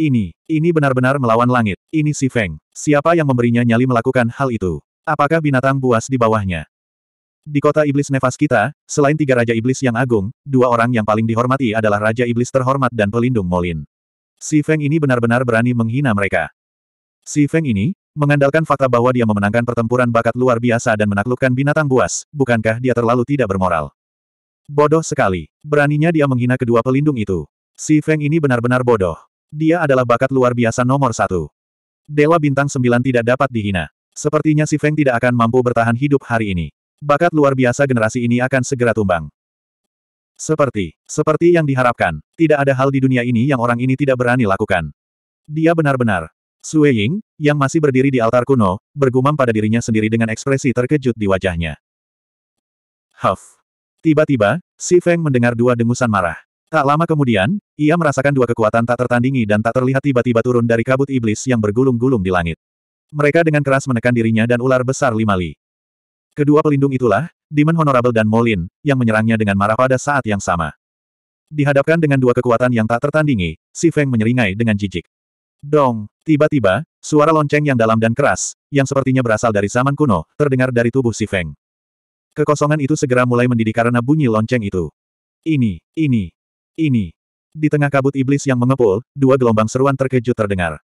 Ini, ini benar-benar melawan langit, ini si Feng. Siapa yang memberinya nyali melakukan hal itu? Apakah binatang buas di bawahnya? Di kota iblis nefas kita, selain tiga raja iblis yang agung, dua orang yang paling dihormati adalah raja iblis terhormat dan pelindung Molin. Si Feng ini benar-benar berani menghina mereka. Si Feng ini, mengandalkan fakta bahwa dia memenangkan pertempuran bakat luar biasa dan menaklukkan binatang buas, bukankah dia terlalu tidak bermoral? Bodoh sekali. Beraninya dia menghina kedua pelindung itu. Si Feng ini benar-benar bodoh. Dia adalah bakat luar biasa nomor satu. Dewa Bintang Sembilan tidak dapat dihina. Sepertinya si Feng tidak akan mampu bertahan hidup hari ini. Bakat luar biasa generasi ini akan segera tumbang. Seperti, seperti yang diharapkan, tidak ada hal di dunia ini yang orang ini tidak berani lakukan. Dia benar-benar. Sue Ying, yang masih berdiri di altar kuno, bergumam pada dirinya sendiri dengan ekspresi terkejut di wajahnya. Huff. Tiba-tiba, Si Feng mendengar dua dengusan marah. Tak lama kemudian, ia merasakan dua kekuatan tak tertandingi dan tak terlihat tiba-tiba turun dari kabut iblis yang bergulung-gulung di langit. Mereka dengan keras menekan dirinya dan ular besar lima li. Kedua pelindung itulah, Demon Honorable dan Molin, yang menyerangnya dengan marah pada saat yang sama. Dihadapkan dengan dua kekuatan yang tak tertandingi, Si Feng menyeringai dengan jijik. Dong, tiba-tiba, suara lonceng yang dalam dan keras, yang sepertinya berasal dari zaman kuno, terdengar dari tubuh Si Feng. Kekosongan itu segera mulai mendidih karena bunyi lonceng itu. Ini, ini, ini. Di tengah kabut iblis yang mengepul, dua gelombang seruan terkejut terdengar.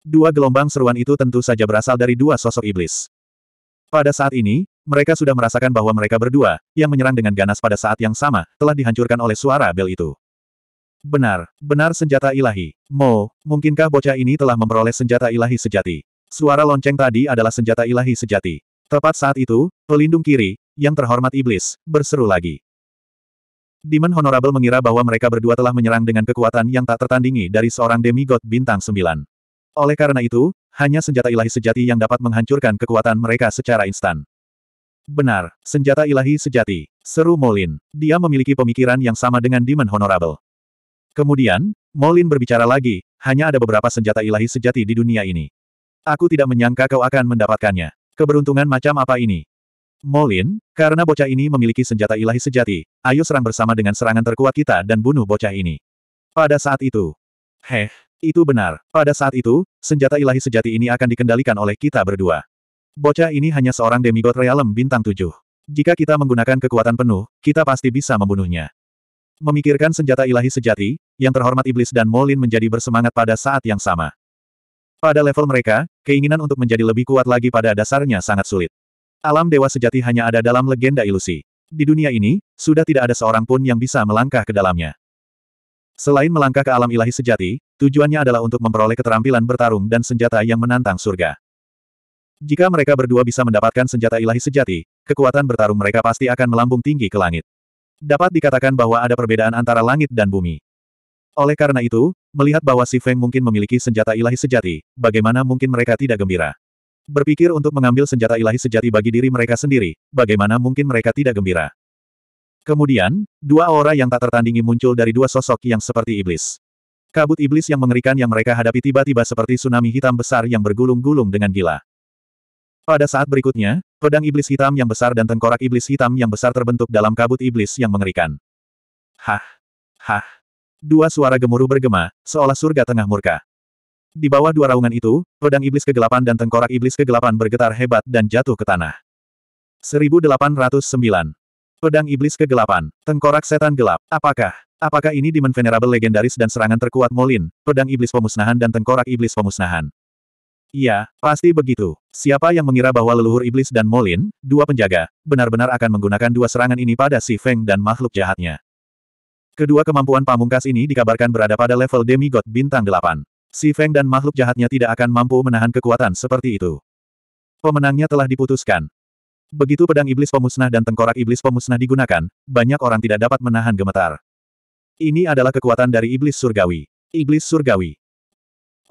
Dua gelombang seruan itu tentu saja berasal dari dua sosok iblis. Pada saat ini, mereka sudah merasakan bahwa mereka berdua, yang menyerang dengan ganas pada saat yang sama, telah dihancurkan oleh suara bel itu. Benar, benar senjata ilahi. Mo, mungkinkah bocah ini telah memperoleh senjata ilahi sejati? Suara lonceng tadi adalah senjata ilahi sejati. Tepat saat itu, pelindung kiri, yang terhormat iblis, berseru lagi. Demon Honorable mengira bahwa mereka berdua telah menyerang dengan kekuatan yang tak tertandingi dari seorang demigod bintang sembilan. Oleh karena itu, hanya senjata ilahi sejati yang dapat menghancurkan kekuatan mereka secara instan. Benar, senjata ilahi sejati, seru Molin. Dia memiliki pemikiran yang sama dengan Demon Honorable. Kemudian, Molin berbicara lagi, hanya ada beberapa senjata ilahi sejati di dunia ini. Aku tidak menyangka kau akan mendapatkannya. Keberuntungan macam apa ini? Molin, karena bocah ini memiliki senjata ilahi sejati, ayo serang bersama dengan serangan terkuat kita dan bunuh bocah ini. Pada saat itu. Heh, itu benar. Pada saat itu, senjata ilahi sejati ini akan dikendalikan oleh kita berdua. Bocah ini hanya seorang demigod realem bintang tujuh. Jika kita menggunakan kekuatan penuh, kita pasti bisa membunuhnya. Memikirkan senjata ilahi sejati, yang terhormat iblis dan Molin menjadi bersemangat pada saat yang sama. Pada level mereka, keinginan untuk menjadi lebih kuat lagi pada dasarnya sangat sulit. Alam dewa sejati hanya ada dalam legenda ilusi. Di dunia ini, sudah tidak ada seorang pun yang bisa melangkah ke dalamnya. Selain melangkah ke alam ilahi sejati, tujuannya adalah untuk memperoleh keterampilan bertarung dan senjata yang menantang surga. Jika mereka berdua bisa mendapatkan senjata ilahi sejati, kekuatan bertarung mereka pasti akan melambung tinggi ke langit. Dapat dikatakan bahwa ada perbedaan antara langit dan bumi. Oleh karena itu, melihat bahwa Si Feng mungkin memiliki senjata ilahi sejati, bagaimana mungkin mereka tidak gembira? Berpikir untuk mengambil senjata ilahi sejati bagi diri mereka sendiri, bagaimana mungkin mereka tidak gembira? Kemudian, dua aura yang tak tertandingi muncul dari dua sosok yang seperti iblis. Kabut iblis yang mengerikan yang mereka hadapi tiba-tiba seperti tsunami hitam besar yang bergulung-gulung dengan gila. Pada saat berikutnya, pedang iblis hitam yang besar dan tengkorak iblis hitam yang besar terbentuk dalam kabut iblis yang mengerikan. Hah! Hah! Dua suara gemuruh bergema, seolah surga tengah murka. Di bawah dua raungan itu, pedang iblis kegelapan dan tengkorak iblis kegelapan bergetar hebat dan jatuh ke tanah. 1809. Pedang iblis kegelapan, tengkorak setan gelap. Apakah? Apakah ini Demon Venerable legendaris dan serangan terkuat Molin, pedang iblis pemusnahan dan tengkorak iblis pemusnahan? Iya, pasti begitu. Siapa yang mengira bahwa leluhur iblis dan Molin, dua penjaga, benar-benar akan menggunakan dua serangan ini pada si Feng dan makhluk jahatnya. Kedua kemampuan pamungkas ini dikabarkan berada pada level demigod bintang 8. Si Feng dan makhluk jahatnya tidak akan mampu menahan kekuatan seperti itu. Pemenangnya telah diputuskan. Begitu pedang iblis pemusnah dan tengkorak iblis pemusnah digunakan, banyak orang tidak dapat menahan gemetar. Ini adalah kekuatan dari iblis surgawi. Iblis surgawi.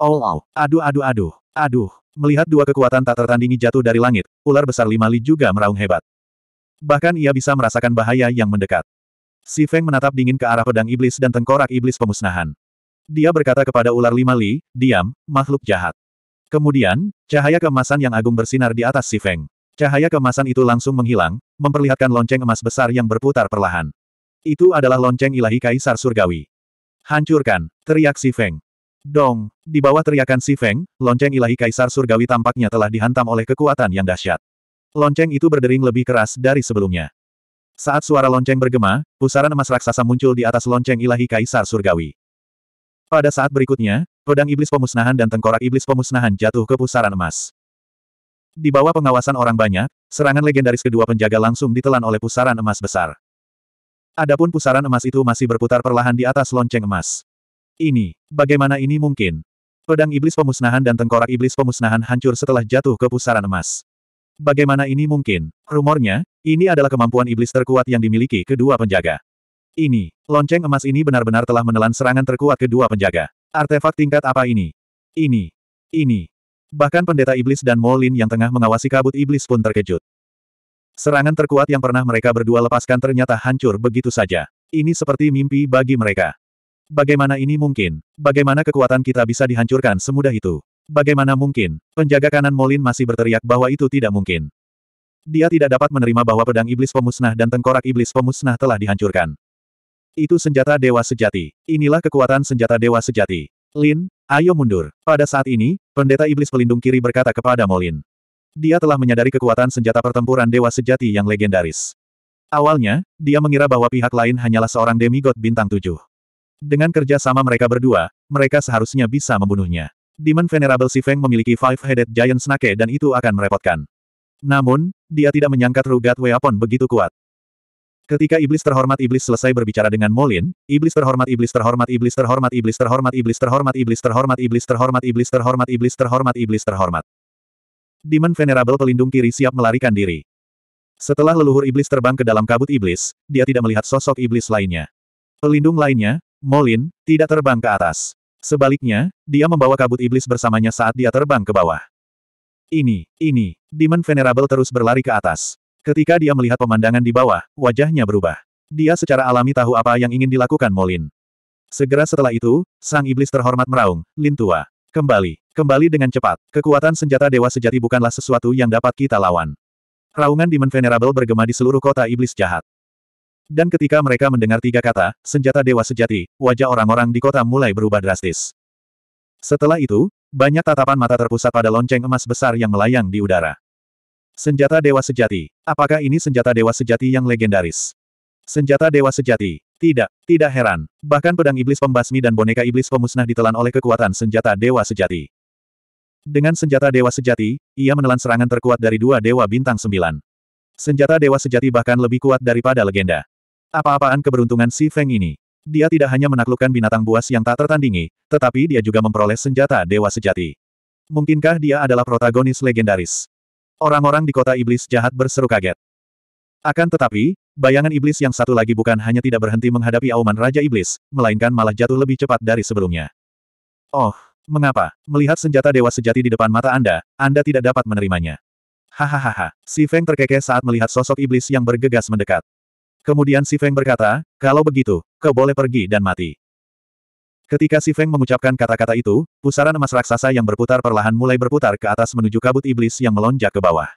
Oh, oh, aduh aduh aduh. Aduh, melihat dua kekuatan tak tertandingi jatuh dari langit, ular besar lima li juga meraung hebat. Bahkan ia bisa merasakan bahaya yang mendekat. Si Feng menatap dingin ke arah pedang iblis dan tengkorak iblis pemusnahan. Dia berkata kepada ular lima li, diam, makhluk jahat. Kemudian, cahaya keemasan yang agung bersinar di atas si Feng. Cahaya keemasan itu langsung menghilang, memperlihatkan lonceng emas besar yang berputar perlahan. Itu adalah lonceng ilahi kaisar surgawi. Hancurkan, teriak si Feng. Dong! Di bawah teriakan Si Feng, lonceng ilahi Kaisar Surgawi tampaknya telah dihantam oleh kekuatan yang dahsyat. Lonceng itu berdering lebih keras dari sebelumnya. Saat suara lonceng bergema, pusaran emas raksasa muncul di atas lonceng ilahi Kaisar Surgawi. Pada saat berikutnya, pedang iblis pemusnahan dan tengkorak iblis pemusnahan jatuh ke pusaran emas. Di bawah pengawasan orang banyak, serangan legendaris kedua penjaga langsung ditelan oleh pusaran emas besar. Adapun pusaran emas itu masih berputar perlahan di atas lonceng emas. Ini, bagaimana ini mungkin? Pedang iblis pemusnahan dan tengkorak iblis pemusnahan hancur setelah jatuh ke pusaran emas. Bagaimana ini mungkin? Rumornya, ini adalah kemampuan iblis terkuat yang dimiliki kedua penjaga. Ini, lonceng emas ini benar-benar telah menelan serangan terkuat kedua penjaga. Artefak tingkat apa ini? Ini. Ini. Bahkan pendeta iblis dan Molin yang tengah mengawasi kabut iblis pun terkejut. Serangan terkuat yang pernah mereka berdua lepaskan ternyata hancur begitu saja. Ini seperti mimpi bagi mereka. Bagaimana ini mungkin? Bagaimana kekuatan kita bisa dihancurkan semudah itu? Bagaimana mungkin? Penjaga kanan Molin masih berteriak bahwa itu tidak mungkin. Dia tidak dapat menerima bahwa pedang iblis pemusnah dan tengkorak iblis pemusnah telah dihancurkan. Itu senjata dewa sejati. Inilah kekuatan senjata dewa sejati. Lin, ayo mundur. Pada saat ini, pendeta iblis pelindung kiri berkata kepada Molin. Dia telah menyadari kekuatan senjata pertempuran dewa sejati yang legendaris. Awalnya, dia mengira bahwa pihak lain hanyalah seorang demigod bintang tujuh. Dengan kerja sama mereka berdua, mereka seharusnya bisa membunuhnya. Demon Venerable si Feng memiliki Five-Headed Giant Snake dan itu akan merepotkan. Namun, dia tidak menyangka Rugat Weapon begitu kuat. Ketika iblis terhormat iblis selesai berbicara dengan Molin, iblis terhormat iblis terhormat iblis terhormat iblis terhormat iblis terhormat iblis terhormat iblis terhormat iblis terhormat iblis terhormat iblis terhormat. Demon Venerable pelindung kiri siap melarikan diri. Setelah leluhur iblis terbang ke dalam kabut iblis, dia tidak melihat sosok iblis lainnya. Pelindung lainnya, Molin, tidak terbang ke atas. Sebaliknya, dia membawa kabut iblis bersamanya saat dia terbang ke bawah. Ini, ini, Demon Venerable terus berlari ke atas. Ketika dia melihat pemandangan di bawah, wajahnya berubah. Dia secara alami tahu apa yang ingin dilakukan Molin. Segera setelah itu, sang iblis terhormat meraung, Lintua. Kembali, kembali dengan cepat. Kekuatan senjata dewa sejati bukanlah sesuatu yang dapat kita lawan. Raungan Demon Venerable bergema di seluruh kota iblis jahat. Dan ketika mereka mendengar tiga kata, senjata dewa sejati, wajah orang-orang di kota mulai berubah drastis. Setelah itu, banyak tatapan mata terpusat pada lonceng emas besar yang melayang di udara. Senjata dewa sejati. Apakah ini senjata dewa sejati yang legendaris? Senjata dewa sejati. Tidak, tidak heran. Bahkan pedang iblis pembasmi dan boneka iblis pemusnah ditelan oleh kekuatan senjata dewa sejati. Dengan senjata dewa sejati, ia menelan serangan terkuat dari dua dewa bintang sembilan. Senjata dewa sejati bahkan lebih kuat daripada legenda. Apa-apaan keberuntungan si Feng ini? Dia tidak hanya menaklukkan binatang buas yang tak tertandingi, tetapi dia juga memperoleh senjata dewa sejati. Mungkinkah dia adalah protagonis legendaris? Orang-orang di kota iblis jahat berseru kaget. Akan tetapi, bayangan iblis yang satu lagi bukan hanya tidak berhenti menghadapi auman Raja Iblis, melainkan malah jatuh lebih cepat dari sebelumnya. Oh, mengapa? Melihat senjata dewa sejati di depan mata Anda, Anda tidak dapat menerimanya. Hahaha, si Feng terkekeh saat melihat sosok iblis yang bergegas mendekat. Kemudian Si Feng berkata, kalau begitu, kau boleh pergi dan mati. Ketika Si Feng mengucapkan kata-kata itu, pusaran emas raksasa yang berputar perlahan mulai berputar ke atas menuju kabut iblis yang melonjak ke bawah.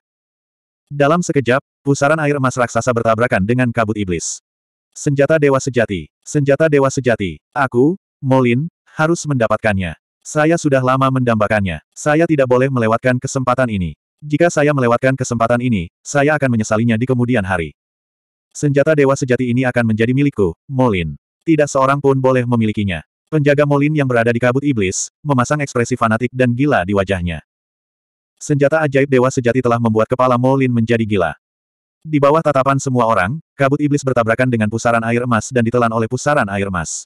Dalam sekejap, pusaran air emas raksasa bertabrakan dengan kabut iblis. Senjata Dewa Sejati, Senjata Dewa Sejati, aku, Molin, harus mendapatkannya. Saya sudah lama mendambakannya. Saya tidak boleh melewatkan kesempatan ini. Jika saya melewatkan kesempatan ini, saya akan menyesalinya di kemudian hari. Senjata dewa sejati ini akan menjadi milikku, Molin. Tidak seorang pun boleh memilikinya. Penjaga Molin yang berada di kabut iblis, memasang ekspresi fanatik dan gila di wajahnya. Senjata ajaib dewa sejati telah membuat kepala Molin menjadi gila. Di bawah tatapan semua orang, kabut iblis bertabrakan dengan pusaran air emas dan ditelan oleh pusaran air emas.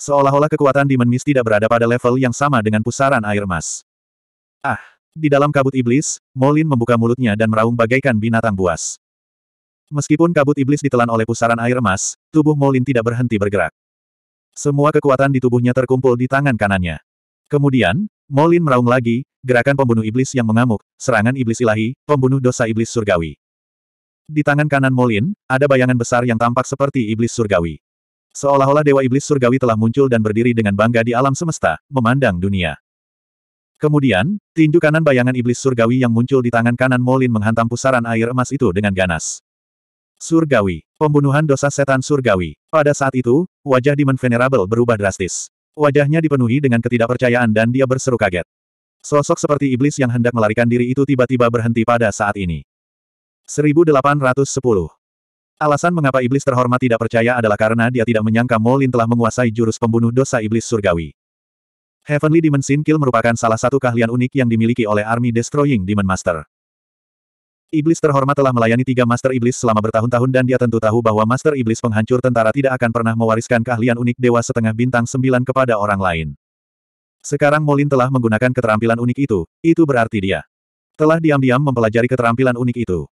Seolah-olah kekuatan Demon Mist tidak berada pada level yang sama dengan pusaran air emas. Ah! Di dalam kabut iblis, Molin membuka mulutnya dan meraung bagaikan binatang buas. Meskipun kabut iblis ditelan oleh pusaran air emas, tubuh Molin tidak berhenti bergerak. Semua kekuatan di tubuhnya terkumpul di tangan kanannya. Kemudian, Molin meraung lagi, gerakan pembunuh iblis yang mengamuk, serangan iblis ilahi, pembunuh dosa iblis surgawi. Di tangan kanan Molin, ada bayangan besar yang tampak seperti iblis surgawi. Seolah-olah dewa iblis surgawi telah muncul dan berdiri dengan bangga di alam semesta, memandang dunia. Kemudian, tinju kanan bayangan iblis surgawi yang muncul di tangan kanan Molin menghantam pusaran air emas itu dengan ganas. Surgawi. Pembunuhan dosa setan surgawi. Pada saat itu, wajah Demon Venerable berubah drastis. Wajahnya dipenuhi dengan ketidakpercayaan dan dia berseru kaget. Sosok seperti iblis yang hendak melarikan diri itu tiba-tiba berhenti pada saat ini. 1810. Alasan mengapa iblis terhormat tidak percaya adalah karena dia tidak menyangka Molin telah menguasai jurus pembunuh dosa iblis surgawi. Heavenly Demon Sin Kill merupakan salah satu keahlian unik yang dimiliki oleh Army Destroying Demon Master. Iblis terhormat telah melayani tiga Master Iblis selama bertahun-tahun dan dia tentu tahu bahwa Master Iblis penghancur tentara tidak akan pernah mewariskan keahlian unik Dewa Setengah Bintang Sembilan kepada orang lain. Sekarang Molin telah menggunakan keterampilan unik itu, itu berarti dia telah diam-diam mempelajari keterampilan unik itu.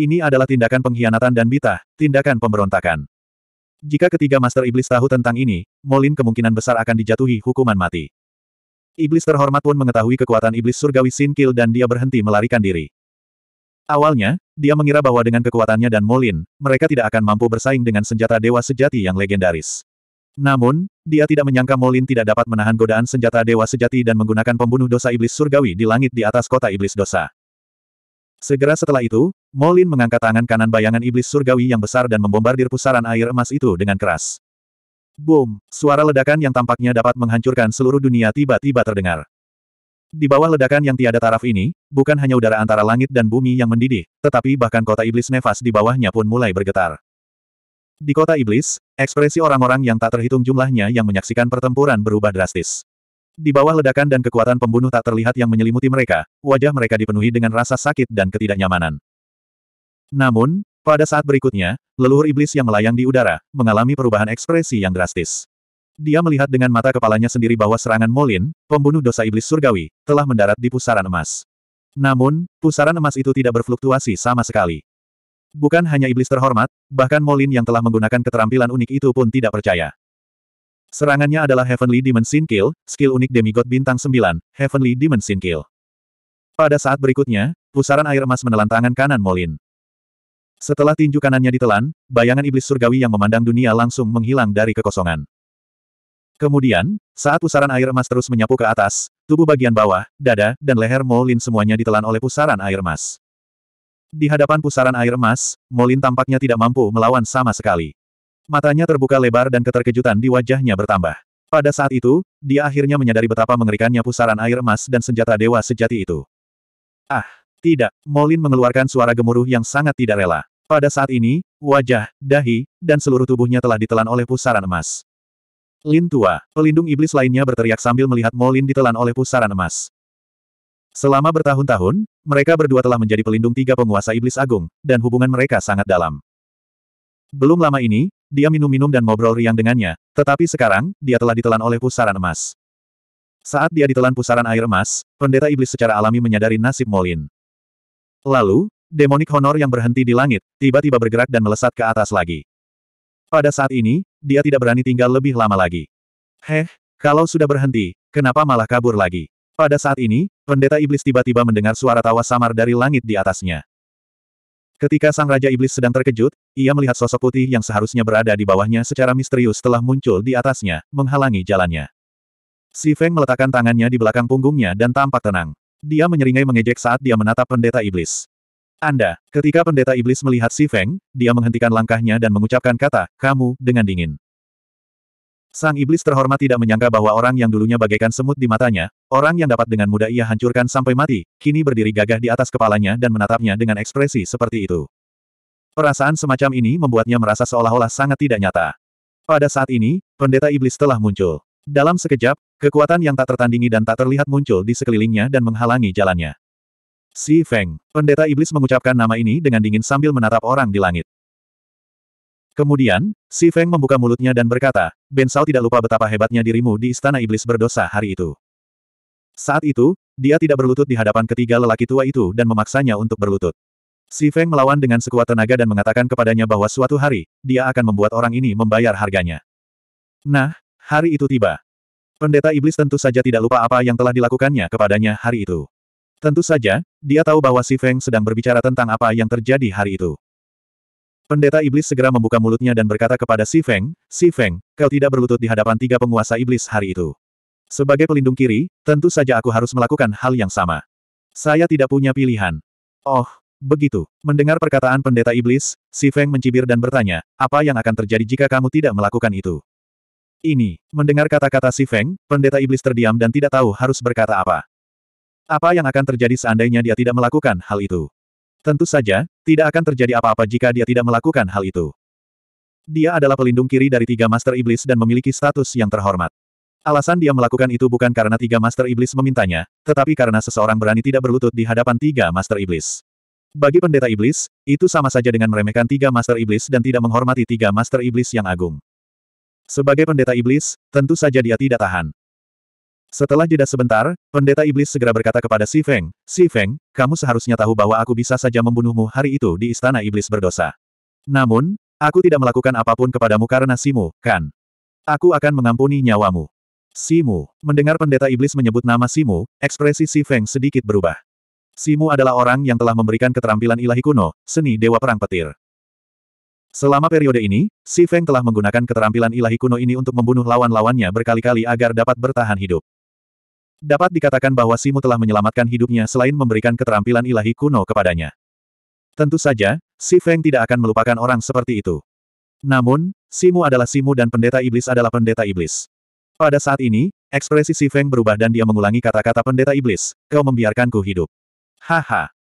Ini adalah tindakan pengkhianatan dan bitah, tindakan pemberontakan. Jika ketiga Master Iblis tahu tentang ini, Molin kemungkinan besar akan dijatuhi hukuman mati. Iblis terhormat pun mengetahui kekuatan Iblis Surgawi Sin dan dia berhenti melarikan diri. Awalnya, dia mengira bahwa dengan kekuatannya dan Molin, mereka tidak akan mampu bersaing dengan senjata dewa sejati yang legendaris. Namun, dia tidak menyangka Molin tidak dapat menahan godaan senjata dewa sejati dan menggunakan pembunuh dosa iblis surgawi di langit di atas kota iblis dosa. Segera setelah itu, Molin mengangkat tangan kanan bayangan iblis surgawi yang besar dan membombardir pusaran air emas itu dengan keras. Boom! Suara ledakan yang tampaknya dapat menghancurkan seluruh dunia tiba-tiba terdengar. Di bawah ledakan yang tiada taraf ini, bukan hanya udara antara langit dan bumi yang mendidih, tetapi bahkan kota iblis nefas di bawahnya pun mulai bergetar. Di kota iblis, ekspresi orang-orang yang tak terhitung jumlahnya yang menyaksikan pertempuran berubah drastis. Di bawah ledakan dan kekuatan pembunuh tak terlihat yang menyelimuti mereka, wajah mereka dipenuhi dengan rasa sakit dan ketidaknyamanan. Namun, pada saat berikutnya, leluhur iblis yang melayang di udara, mengalami perubahan ekspresi yang drastis. Dia melihat dengan mata kepalanya sendiri bahwa serangan Molin, pembunuh dosa iblis surgawi, telah mendarat di pusaran emas. Namun, pusaran emas itu tidak berfluktuasi sama sekali. Bukan hanya iblis terhormat, bahkan Molin yang telah menggunakan keterampilan unik itu pun tidak percaya. Serangannya adalah Heavenly Dimension Kill, skill unik demigod bintang 9, Heavenly Dimension Kill. Pada saat berikutnya, pusaran air emas menelan tangan kanan Molin. Setelah tinju kanannya ditelan, bayangan iblis surgawi yang memandang dunia langsung menghilang dari kekosongan. Kemudian, saat pusaran air emas terus menyapu ke atas, tubuh bagian bawah, dada, dan leher Molin semuanya ditelan oleh pusaran air emas. Di hadapan pusaran air emas, Molin tampaknya tidak mampu melawan sama sekali. Matanya terbuka lebar dan keterkejutan di wajahnya bertambah. Pada saat itu, dia akhirnya menyadari betapa mengerikannya pusaran air emas dan senjata dewa sejati itu. Ah, tidak, Molin mengeluarkan suara gemuruh yang sangat tidak rela. Pada saat ini, wajah, dahi, dan seluruh tubuhnya telah ditelan oleh pusaran emas. Lin tua, pelindung iblis lainnya berteriak sambil melihat Molin ditelan oleh pusaran emas. Selama bertahun-tahun, mereka berdua telah menjadi pelindung tiga penguasa iblis agung, dan hubungan mereka sangat dalam. Belum lama ini, dia minum-minum dan ngobrol riang dengannya, tetapi sekarang, dia telah ditelan oleh pusaran emas. Saat dia ditelan pusaran air emas, pendeta iblis secara alami menyadari nasib Molin. Lalu, demonik honor yang berhenti di langit, tiba-tiba bergerak dan melesat ke atas lagi. Pada saat ini, dia tidak berani tinggal lebih lama lagi. Heh, kalau sudah berhenti, kenapa malah kabur lagi? Pada saat ini, pendeta iblis tiba-tiba mendengar suara tawa samar dari langit di atasnya. Ketika sang raja iblis sedang terkejut, ia melihat sosok putih yang seharusnya berada di bawahnya secara misterius telah muncul di atasnya, menghalangi jalannya. Si Feng meletakkan tangannya di belakang punggungnya dan tampak tenang. Dia menyeringai mengejek saat dia menatap pendeta iblis. Anda. Ketika pendeta iblis melihat si Feng, dia menghentikan langkahnya dan mengucapkan kata, kamu, dengan dingin. Sang iblis terhormat tidak menyangka bahwa orang yang dulunya bagaikan semut di matanya, orang yang dapat dengan mudah ia hancurkan sampai mati, kini berdiri gagah di atas kepalanya dan menatapnya dengan ekspresi seperti itu. Perasaan semacam ini membuatnya merasa seolah-olah sangat tidak nyata. Pada saat ini, pendeta iblis telah muncul. Dalam sekejap, kekuatan yang tak tertandingi dan tak terlihat muncul di sekelilingnya dan menghalangi jalannya. Si Feng. Pendeta Iblis mengucapkan nama ini dengan dingin sambil menatap orang di langit. Kemudian, Si Feng membuka mulutnya dan berkata, Ben Sao tidak lupa betapa hebatnya dirimu di Istana Iblis berdosa hari itu. Saat itu, dia tidak berlutut di hadapan ketiga lelaki tua itu dan memaksanya untuk berlutut. Si Feng melawan dengan sekuat tenaga dan mengatakan kepadanya bahwa suatu hari, dia akan membuat orang ini membayar harganya. Nah, hari itu tiba. Pendeta Iblis tentu saja tidak lupa apa yang telah dilakukannya kepadanya hari itu. Tentu saja, dia tahu bahwa Si Feng sedang berbicara tentang apa yang terjadi hari itu. Pendeta Iblis segera membuka mulutnya dan berkata kepada Si Feng, Si Feng, kau tidak berlutut di hadapan tiga penguasa Iblis hari itu. Sebagai pelindung kiri, tentu saja aku harus melakukan hal yang sama. Saya tidak punya pilihan. Oh, begitu. Mendengar perkataan pendeta Iblis, Si Feng mencibir dan bertanya, apa yang akan terjadi jika kamu tidak melakukan itu? Ini, mendengar kata-kata Si Feng, pendeta Iblis terdiam dan tidak tahu harus berkata apa. Apa yang akan terjadi seandainya dia tidak melakukan hal itu? Tentu saja, tidak akan terjadi apa-apa jika dia tidak melakukan hal itu. Dia adalah pelindung kiri dari tiga Master Iblis dan memiliki status yang terhormat. Alasan dia melakukan itu bukan karena tiga Master Iblis memintanya, tetapi karena seseorang berani tidak berlutut di hadapan tiga Master Iblis. Bagi pendeta Iblis, itu sama saja dengan meremehkan tiga Master Iblis dan tidak menghormati tiga Master Iblis yang agung. Sebagai pendeta Iblis, tentu saja dia tidak tahan. Setelah jeda sebentar, pendeta iblis segera berkata kepada Si Feng, Si Feng, kamu seharusnya tahu bahwa aku bisa saja membunuhmu hari itu di istana iblis berdosa. Namun, aku tidak melakukan apapun kepadamu karena Simu, kan? Aku akan mengampuni nyawamu. Simu, mendengar pendeta iblis menyebut nama Simu, ekspresi Si Feng sedikit berubah. Simu adalah orang yang telah memberikan keterampilan ilahi kuno, seni dewa perang petir. Selama periode ini, Si Feng telah menggunakan keterampilan ilahi kuno ini untuk membunuh lawan-lawannya berkali-kali agar dapat bertahan hidup. Dapat dikatakan bahwa Simu telah menyelamatkan hidupnya selain memberikan keterampilan ilahi kuno kepadanya. Tentu saja, Si Feng tidak akan melupakan orang seperti itu. Namun, Simu adalah Simu dan pendeta iblis adalah pendeta iblis. Pada saat ini, ekspresi Si Feng berubah dan dia mengulangi kata-kata pendeta iblis, kau membiarkanku hidup. Haha.